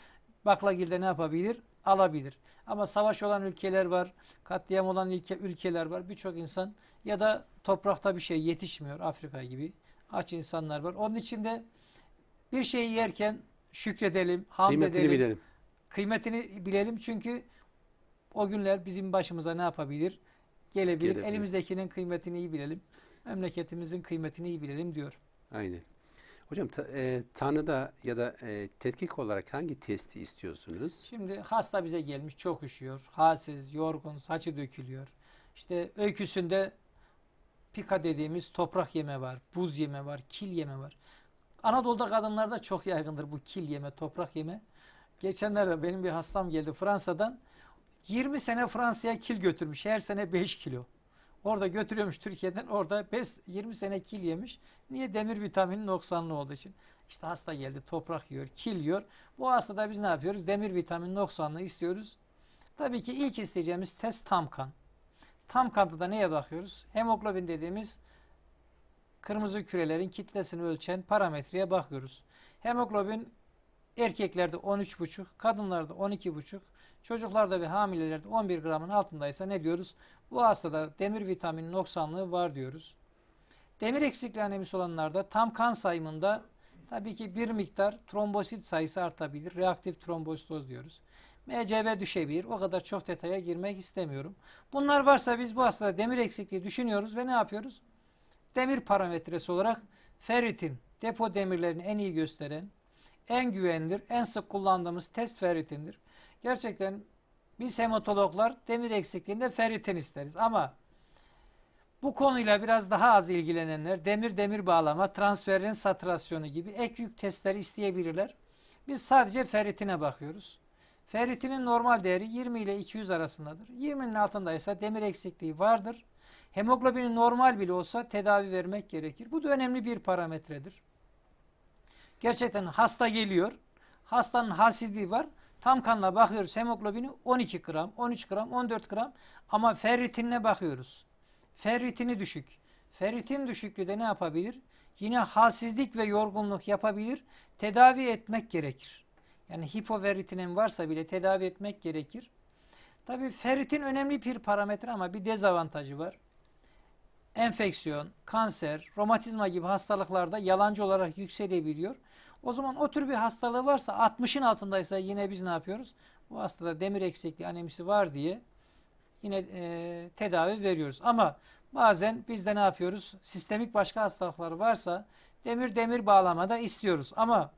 baklagilde ne yapabilir? Alabilir. Ama savaş olan ülkeler var, katliam olan ülke, ülkeler var. Birçok insan ya da toprakta bir şey yetişmiyor Afrika gibi aç insanlar var. Onun için de bir şeyi yerken şükredelim, hamd edelim. Bilelim. Kıymetini bilelim çünkü o günler bizim başımıza ne yapabilir? gelebilir. gelebilir. Elimizdekinin kıymetini iyi bilelim. Memleketimizin kıymetini iyi bilelim diyor. Aynen. Hocam ta, e, Tanrı'da ya da e, tetkik olarak hangi testi istiyorsunuz? Şimdi hasta bize gelmiş çok üşüyor, halsiz, yorgun, saçı dökülüyor. İşte öyküsünde pika dediğimiz toprak yeme var, buz yeme var, kil yeme var. Anadolu'da kadınlarda çok yaygındır bu kil yeme, toprak yeme. Geçenlerde benim bir hastam geldi Fransa'dan. 20 sene Fransa'ya kil götürmüş. Her sene 5 kilo. Orada götürüyormuş Türkiye'den. Orada 5, 20 sene kil yemiş. Niye? Demir vitamini noksanlı olduğu için. İşte hasta geldi. Toprak yiyor, kil yiyor. Bu hastada biz ne yapıyoruz? Demir vitamini noksanlı istiyoruz. Tabii ki ilk isteyeceğimiz test tam kan. Tam kanda da neye bakıyoruz? Hemoglobin dediğimiz kırmızı kürelerin kitlesini ölçen parametreye bakıyoruz. Hemoglobin erkeklerde 13,5, kadınlarda 12,5, Çocuklarda ve hamilelerde 11 gramın altındaysa ne diyoruz? Bu hastada demir vitamini noksanlığı var diyoruz. Demir eksikliği anemisi olanlarda tam kan sayımında tabii ki bir miktar trombosit sayısı artabilir. Reaktif trombositoz diyoruz. MCV düşebilir. O kadar çok detaya girmek istemiyorum. Bunlar varsa biz bu hastada demir eksikliği düşünüyoruz ve ne yapıyoruz? Demir parametresi olarak ferritin, depo demirlerini en iyi gösteren, en güvenilir, en sık kullandığımız test ferritindir. Gerçekten biz hematologlar demir eksikliğinde ferritin isteriz ama bu konuyla biraz daha az ilgilenenler demir demir bağlama, transferin saturasyonu gibi ek yük testleri isteyebilirler. Biz sadece ferritine bakıyoruz. Ferritinin normal değeri 20 ile 200 arasındadır. 20'nin altındaysa demir eksikliği vardır. Hemoglobinin normal bile olsa tedavi vermek gerekir. Bu da önemli bir parametredir. Gerçekten hasta geliyor. Hastanın hasidi var. Tam kanla bakıyoruz hemoglobini 12 gram, 13 gram, 14 gram ama ferritinine bakıyoruz. Ferritini düşük. Ferritin düşüklüğü de ne yapabilir? Yine halsizlik ve yorgunluk yapabilir. Tedavi etmek gerekir. Yani hipoferritinin varsa bile tedavi etmek gerekir. Tabi ferritin önemli bir parametre ama bir dezavantajı var. Enfeksiyon, kanser, romatizma gibi hastalıklarda yalancı olarak yükselebiliyor. O zaman o tür bir hastalığı varsa 60'ın altındaysa yine biz ne yapıyoruz? Bu hastada demir eksikliği anemisi var diye yine e, tedavi veriyoruz. Ama bazen biz de ne yapıyoruz? Sistemik başka hastalıkları varsa demir demir bağlamada istiyoruz. Ama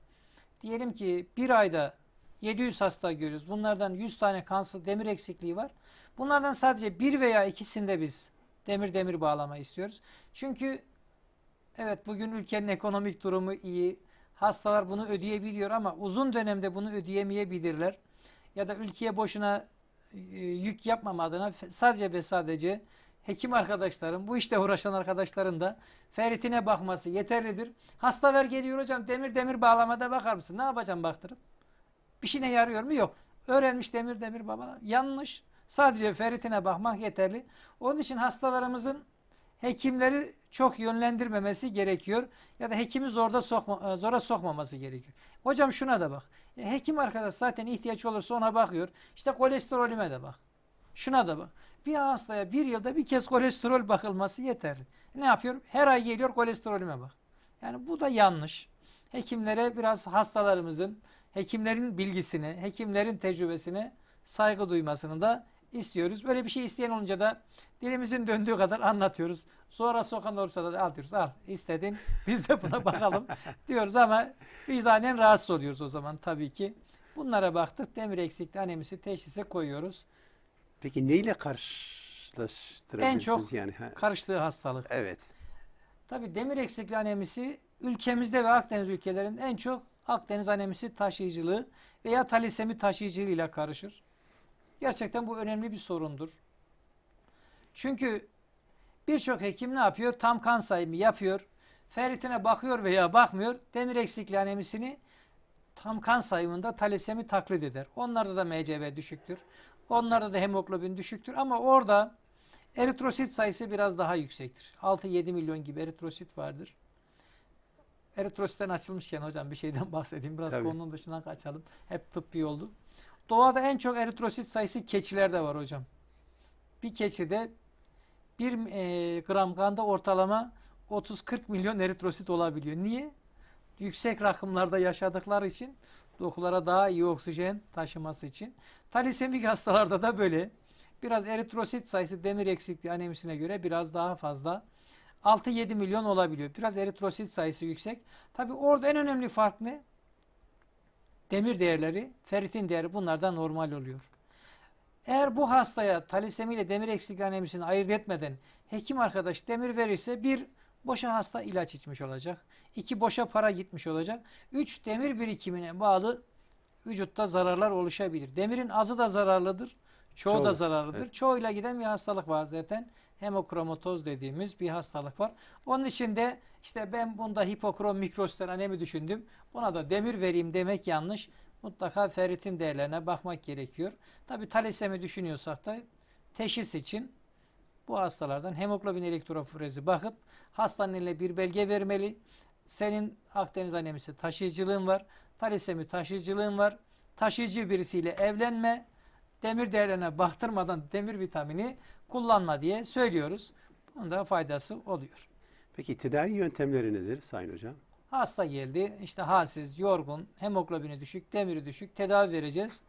diyelim ki bir ayda 700 hasta görüyoruz. Bunlardan 100 tane kanser demir eksikliği var. Bunlardan sadece bir veya ikisinde biz demir demir bağlama istiyoruz. Çünkü evet bugün ülkenin ekonomik durumu iyi, Hastalar bunu ödeyebiliyor ama uzun dönemde bunu ödeyemeyebilirler. Ya da ülkeye boşuna e, yük yapmam adına sadece ve sadece hekim arkadaşların, bu işte uğraşan arkadaşların da feritine bakması yeterlidir. Hastalar geliyor hocam demir demir bağlamada bakar mısın? Ne yapacağım baktırım. Bir şeyine yarıyor mu? Yok. Öğrenmiş demir demir baba. Yanlış. Sadece feritine bakmak yeterli. Onun için hastalarımızın hekimleri çok yönlendirmemesi gerekiyor. Ya da hekimi zorda sokma, e, zora sokmaması gerekiyor. Hocam şuna da bak. E, hekim arkadaş zaten ihtiyaç olursa ona bakıyor. İşte kolesterolüme de bak. Şuna da bak. Bir hastaya bir yılda bir kez kolesterol bakılması yeterli. Ne yapıyor? Her ay geliyor kolesterolüme bak. Yani bu da yanlış. Hekimlere biraz hastalarımızın, hekimlerin bilgisini, hekimlerin tecrübesine saygı duymasını da istiyoruz. Böyle bir şey isteyen olunca da dilimizin döndüğü kadar anlatıyoruz. Sonra sokan olursa da al diyoruz. Al istedin biz de buna bakalım diyoruz ama vicdanen rahatsız oluyoruz o zaman tabii ki. Bunlara baktık demir eksikliği anemisi teşhise koyuyoruz. Peki neyle karşılaştırabilirsiniz? En çok yani? karıştığı hastalık. Evet. Tabii demir eksikliği anemisi ülkemizde ve Akdeniz ülkelerinin en çok Akdeniz anemisi taşıyıcılığı veya talisemi taşıyıcılığıyla karışır. Gerçekten bu önemli bir sorundur. Çünkü birçok hekim ne yapıyor? Tam kan sayımı yapıyor. Ferritine bakıyor veya bakmıyor. Demir eksikliği anemisini tam kan sayımında talisemi taklit eder. Onlarda da MCV düşüktür. Onlarda da hemoglobin düşüktür. Ama orada eritrosit sayısı biraz daha yüksektir. 6-7 milyon gibi eritrosit vardır. Eritrositten açılmışken hocam bir şeyden bahsedeyim. Biraz Tabii. konunun dışına kaçalım. Hep tıbbi oldu. Doğada en çok eritrosit sayısı keçilerde var hocam. Bir keçide 1 e, gram kanda ortalama 30-40 milyon eritrosit olabiliyor. Niye? Yüksek rakımlarda yaşadıkları için dokulara daha iyi oksijen taşıması için. Talisemik hastalarda da böyle. Biraz eritrosit sayısı demir eksikliği anemisine göre biraz daha fazla. 6-7 milyon olabiliyor. Biraz eritrosit sayısı yüksek. Tabi orada en önemli fark ne? demir değerleri, feritin değeri bunlardan normal oluyor. Eğer bu hastaya talisemi ile demir eksikliği anemisini ayırt etmeden hekim arkadaş demir verirse bir boşa hasta ilaç içmiş olacak. iki boşa para gitmiş olacak. Üç demir birikimine bağlı vücutta zararlar oluşabilir. Demirin azı da zararlıdır. Çoğu, da zararlıdır. Evet. Çoğuyla giden bir hastalık var zaten. hemokromatoz dediğimiz bir hastalık var. Onun için de işte ben bunda hipokrom mikrosten anemi düşündüm. Buna da demir vereyim demek yanlış. Mutlaka ferritin değerlerine bakmak gerekiyor. Tabii talisemi düşünüyorsak da teşhis için bu hastalardan hemoglobin elektroforezi bakıp hastanın eline bir belge vermeli. Senin Akdeniz anemisi taşıyıcılığın var. Talisemi taşıyıcılığın var. Taşıyıcı birisiyle evlenme demir değerlerine baktırmadan demir vitamini kullanma diye söylüyoruz. Bunun da faydası oluyor. Peki tedavi yöntemleri nedir Sayın Hocam? Hasta geldi, işte halsiz, yorgun, hemoglobini düşük, demiri düşük tedavi vereceğiz.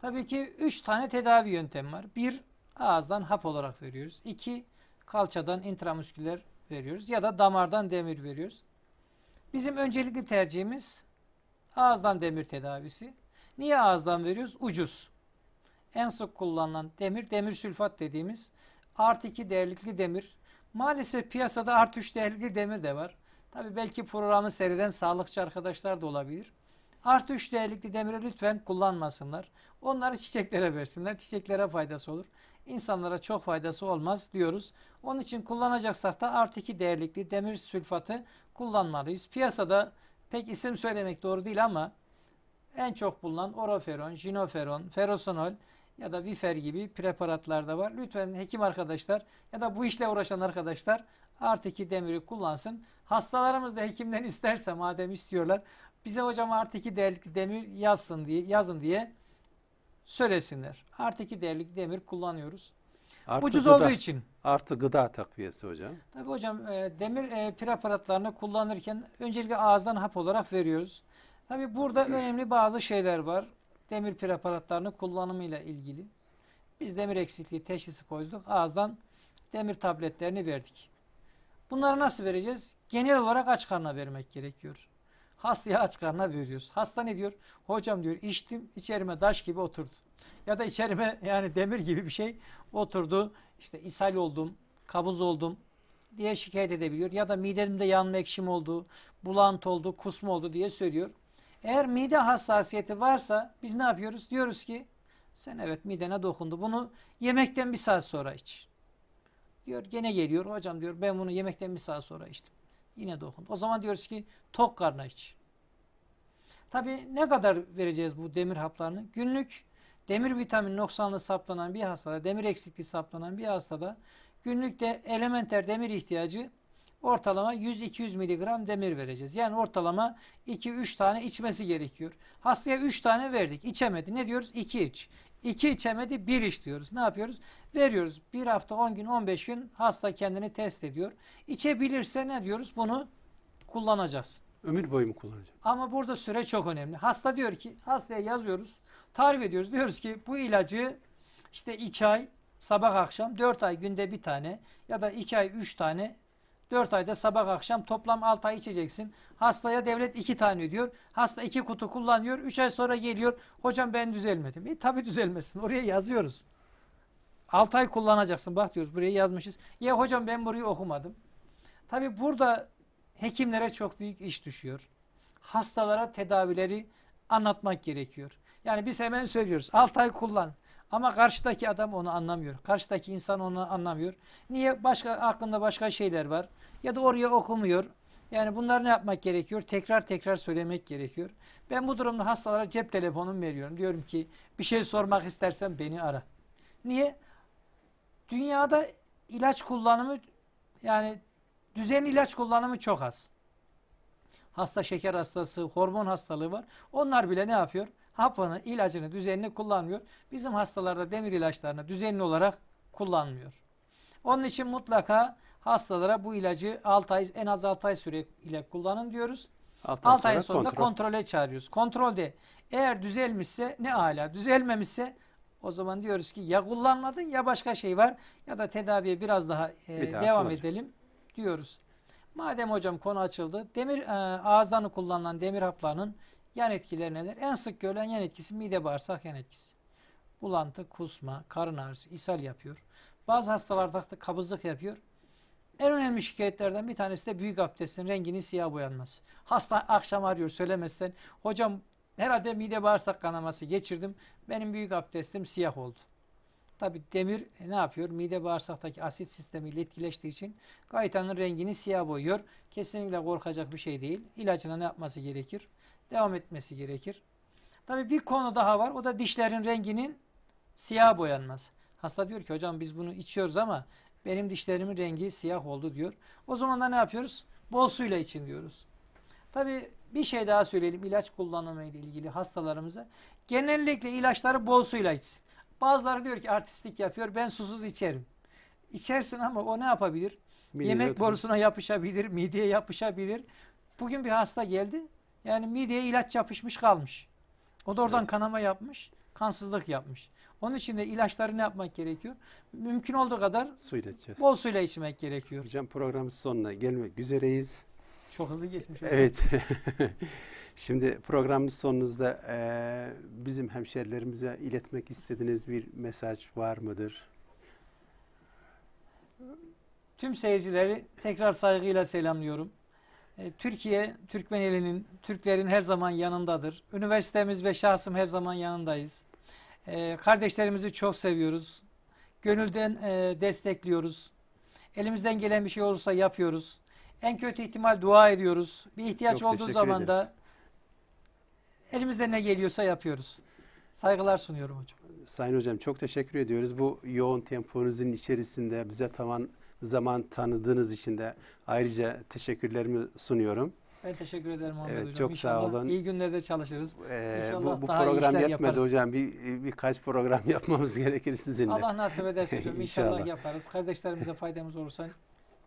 Tabii ki üç tane tedavi yöntemi var. Bir, ağızdan hap olarak veriyoruz. İki, kalçadan intramusküler veriyoruz ya da damardan demir veriyoruz. Bizim öncelikli tercihimiz ağızdan demir tedavisi. Niye ağızdan veriyoruz? Ucuz en sık kullanılan demir demir sülfat dediğimiz art 2 değerlikli demir. Maalesef piyasada artı 3 değerlikli demir de var. Tabi belki programı seriden sağlıkçı arkadaşlar da olabilir. Artı 3 değerlikli demiri lütfen kullanmasınlar. Onları çiçeklere versinler. Çiçeklere faydası olur. İnsanlara çok faydası olmaz diyoruz. Onun için kullanacaksak da artı 2 değerlikli demir sülfatı kullanmalıyız. Piyasada pek isim söylemek doğru değil ama en çok bulunan oroferon, jinoferon, ferosonol ya da Vifer gibi preparatlarda var. Lütfen hekim arkadaşlar ya da bu işle uğraşan arkadaşlar artı 2 demiri kullansın. Hastalarımız da hekimden isterse madem istiyorlar bize hocam artı 2 değerlik demir yazsın diye yazın diye söylesinler. Artı 2 değerlik demir kullanıyoruz. Artı Ucuz gıda, olduğu için. Artı gıda takviyesi hocam. Tabii hocam e, demir e, preparatlarını kullanırken öncelikle ağızdan hap olarak veriyoruz. Tabii burada önemli bazı şeyler var demir preparatlarının kullanımıyla ilgili. Biz demir eksikliği teşhisi koyduk. Ağızdan demir tabletlerini verdik. Bunları nasıl vereceğiz? Genel olarak aç karnına vermek gerekiyor. Hastaya aç karnına veriyoruz. Hasta ne diyor? Hocam diyor içtim içerime taş gibi oturdu. Ya da içerime yani demir gibi bir şey oturdu. İşte ishal oldum, kabuz oldum diye şikayet edebiliyor. Ya da midemde yanma ekşim oldu, bulantı oldu, kusma oldu diye söylüyor. Eğer mide hassasiyeti varsa biz ne yapıyoruz? Diyoruz ki sen evet midene dokundu. Bunu yemekten bir saat sonra iç. Diyor gene geliyor. Hocam diyor ben bunu yemekten bir saat sonra içtim. Yine dokundu. O zaman diyoruz ki tok karna iç. Tabii ne kadar vereceğiz bu demir haplarını? Günlük demir vitamin noksanlı saplanan bir hastada, demir eksikliği saplanan bir hastada günlük de elementer demir ihtiyacı ortalama 100-200 miligram demir vereceğiz. Yani ortalama 2-3 tane içmesi gerekiyor. Hastaya 3 tane verdik. İçemedi. Ne diyoruz? 2 iç. 2 içemedi 1 iç diyoruz. Ne yapıyoruz? Veriyoruz. 1 hafta 10 gün 15 gün hasta kendini test ediyor. İçebilirse ne diyoruz? Bunu kullanacağız. Ömür boyu mu kullanacağız? Ama burada süre çok önemli. Hasta diyor ki hastaya yazıyoruz. Tarif ediyoruz. Diyoruz ki bu ilacı işte 2 ay sabah akşam 4 ay günde bir tane ya da 2 ay 3 tane 4 ayda sabah akşam toplam 6 ay içeceksin. Hastaya devlet 2 tane diyor. Hasta 2 kutu kullanıyor. 3 ay sonra geliyor. Hocam ben düzelmedim. E tabi düzelmesin. Oraya yazıyoruz. 6 ay kullanacaksın. Bak diyoruz buraya yazmışız. Ya hocam ben burayı okumadım. Tabi burada hekimlere çok büyük iş düşüyor. Hastalara tedavileri anlatmak gerekiyor. Yani biz hemen söylüyoruz. 6 ay kullan. Ama karşıdaki adam onu anlamıyor. Karşıdaki insan onu anlamıyor. Niye? Başka aklında başka şeyler var. Ya da oraya okumuyor. Yani bunları ne yapmak gerekiyor? Tekrar tekrar söylemek gerekiyor. Ben bu durumda hastalara cep telefonumu veriyorum. Diyorum ki bir şey sormak istersen beni ara. Niye? Dünyada ilaç kullanımı yani düzenli ilaç kullanımı çok az. Hasta şeker hastası, hormon hastalığı var. Onlar bile ne yapıyor? hapını, ilacını düzenli kullanmıyor. Bizim hastalarda demir ilaçlarını düzenli olarak kullanmıyor. Onun için mutlaka hastalara bu ilacı 6 ay en az 6 ay süre ile kullanın diyoruz. 6 ay, 6 ay sonunda kontrol. kontrole çağırıyoruz. Kontrolde eğer düzelmişse ne ala, düzelmemişse o zaman diyoruz ki ya kullanmadın ya başka şey var ya da tedaviye biraz daha e, Bir daha devam kullanacağım. edelim diyoruz. Madem hocam konu açıldı, demir e, ağızdan kullanılan demir haplarının Yan etkileri neler? En sık görülen yan etkisi mide bağırsak yan etkisi. Bulantı, kusma, karın ağrısı, ishal yapıyor. Bazı hastalarda da kabızlık yapıyor. En önemli şikayetlerden bir tanesi de büyük abdestin renginin siyah boyanması. Hasta akşam arıyor söylemezsen. Hocam herhalde mide bağırsak kanaması geçirdim. Benim büyük abdestim siyah oldu. Tabi demir e, ne yapıyor? Mide bağırsaktaki asit sistemiyle etkileştiği için gaytanın rengini siyah boyuyor. Kesinlikle korkacak bir şey değil. İlacına ne yapması gerekir? devam etmesi gerekir. Tabii bir konu daha var. O da dişlerin renginin siyah boyanması. Hasta diyor ki hocam biz bunu içiyoruz ama benim dişlerimin rengi siyah oldu diyor. O zaman da ne yapıyoruz? Bol suyla için diyoruz. Tabii bir şey daha söyleyelim ilaç kullanımı ile ilgili hastalarımıza. Genellikle ilaçları bol suyla içsin. Bazıları diyor ki artistlik yapıyor ben susuz içerim. İçersin ama o ne yapabilir? Mideye Yemek yatırır. borusuna yapışabilir, mideye yapışabilir. Bugün bir hasta geldi. Yani mideye ilaç yapışmış kalmış. O da oradan evet. kanama yapmış, kansızlık yapmış. Onun için de ilaçları ne yapmak gerekiyor? Mümkün olduğu kadar su içeceğiz. Bol suyla içmek gerekiyor. Hocam programın sonuna gelmek üzereyiz. Çok hızlı geçmiş. Hocam. Evet. Şimdi programın sonunuzda e, bizim hemşerilerimize iletmek istediğiniz bir mesaj var mıdır? Tüm seyircileri tekrar saygıyla selamlıyorum. E, Türkiye Türkmen elinin, Türklerin her zaman yanındadır. Üniversitemiz ve şahsım her zaman yanındayız. E, kardeşlerimizi çok seviyoruz. Gönülden e, destekliyoruz. Elimizden gelen bir şey olursa yapıyoruz. En kötü ihtimal dua ediyoruz. Bir ihtiyaç çok olduğu zaman da elimizden ne geliyorsa yapıyoruz. Saygılar sunuyorum hocam. Sayın hocam çok teşekkür ediyoruz. Bu yoğun temponuzun içerisinde bize tavan zaman tanıdığınız için de ayrıca teşekkürlerimi sunuyorum. Ben teşekkür ederim Ahmet evet, Hocam. Çok İnşallah sağ olun. İyi günlerde çalışırız. Ee, İnşallah bu, bu daha program yetmedi yaparız. hocam. Bir birkaç program yapmamız gerekir sizinle. Allah nasip ederse hocam. İnşallah. İnşallah yaparız. Kardeşlerimize faydamız olursa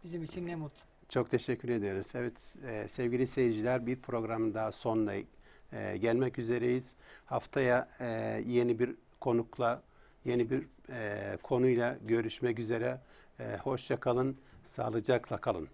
bizim için ne mutlu. Çok teşekkür ediyoruz. Evet e, sevgili seyirciler bir programın daha sonuna e, gelmek üzereyiz. Haftaya e, yeni bir konukla, yeni bir e, konuyla görüşmek üzere. Ee, hoşça kalın, sağlıcakla kalın.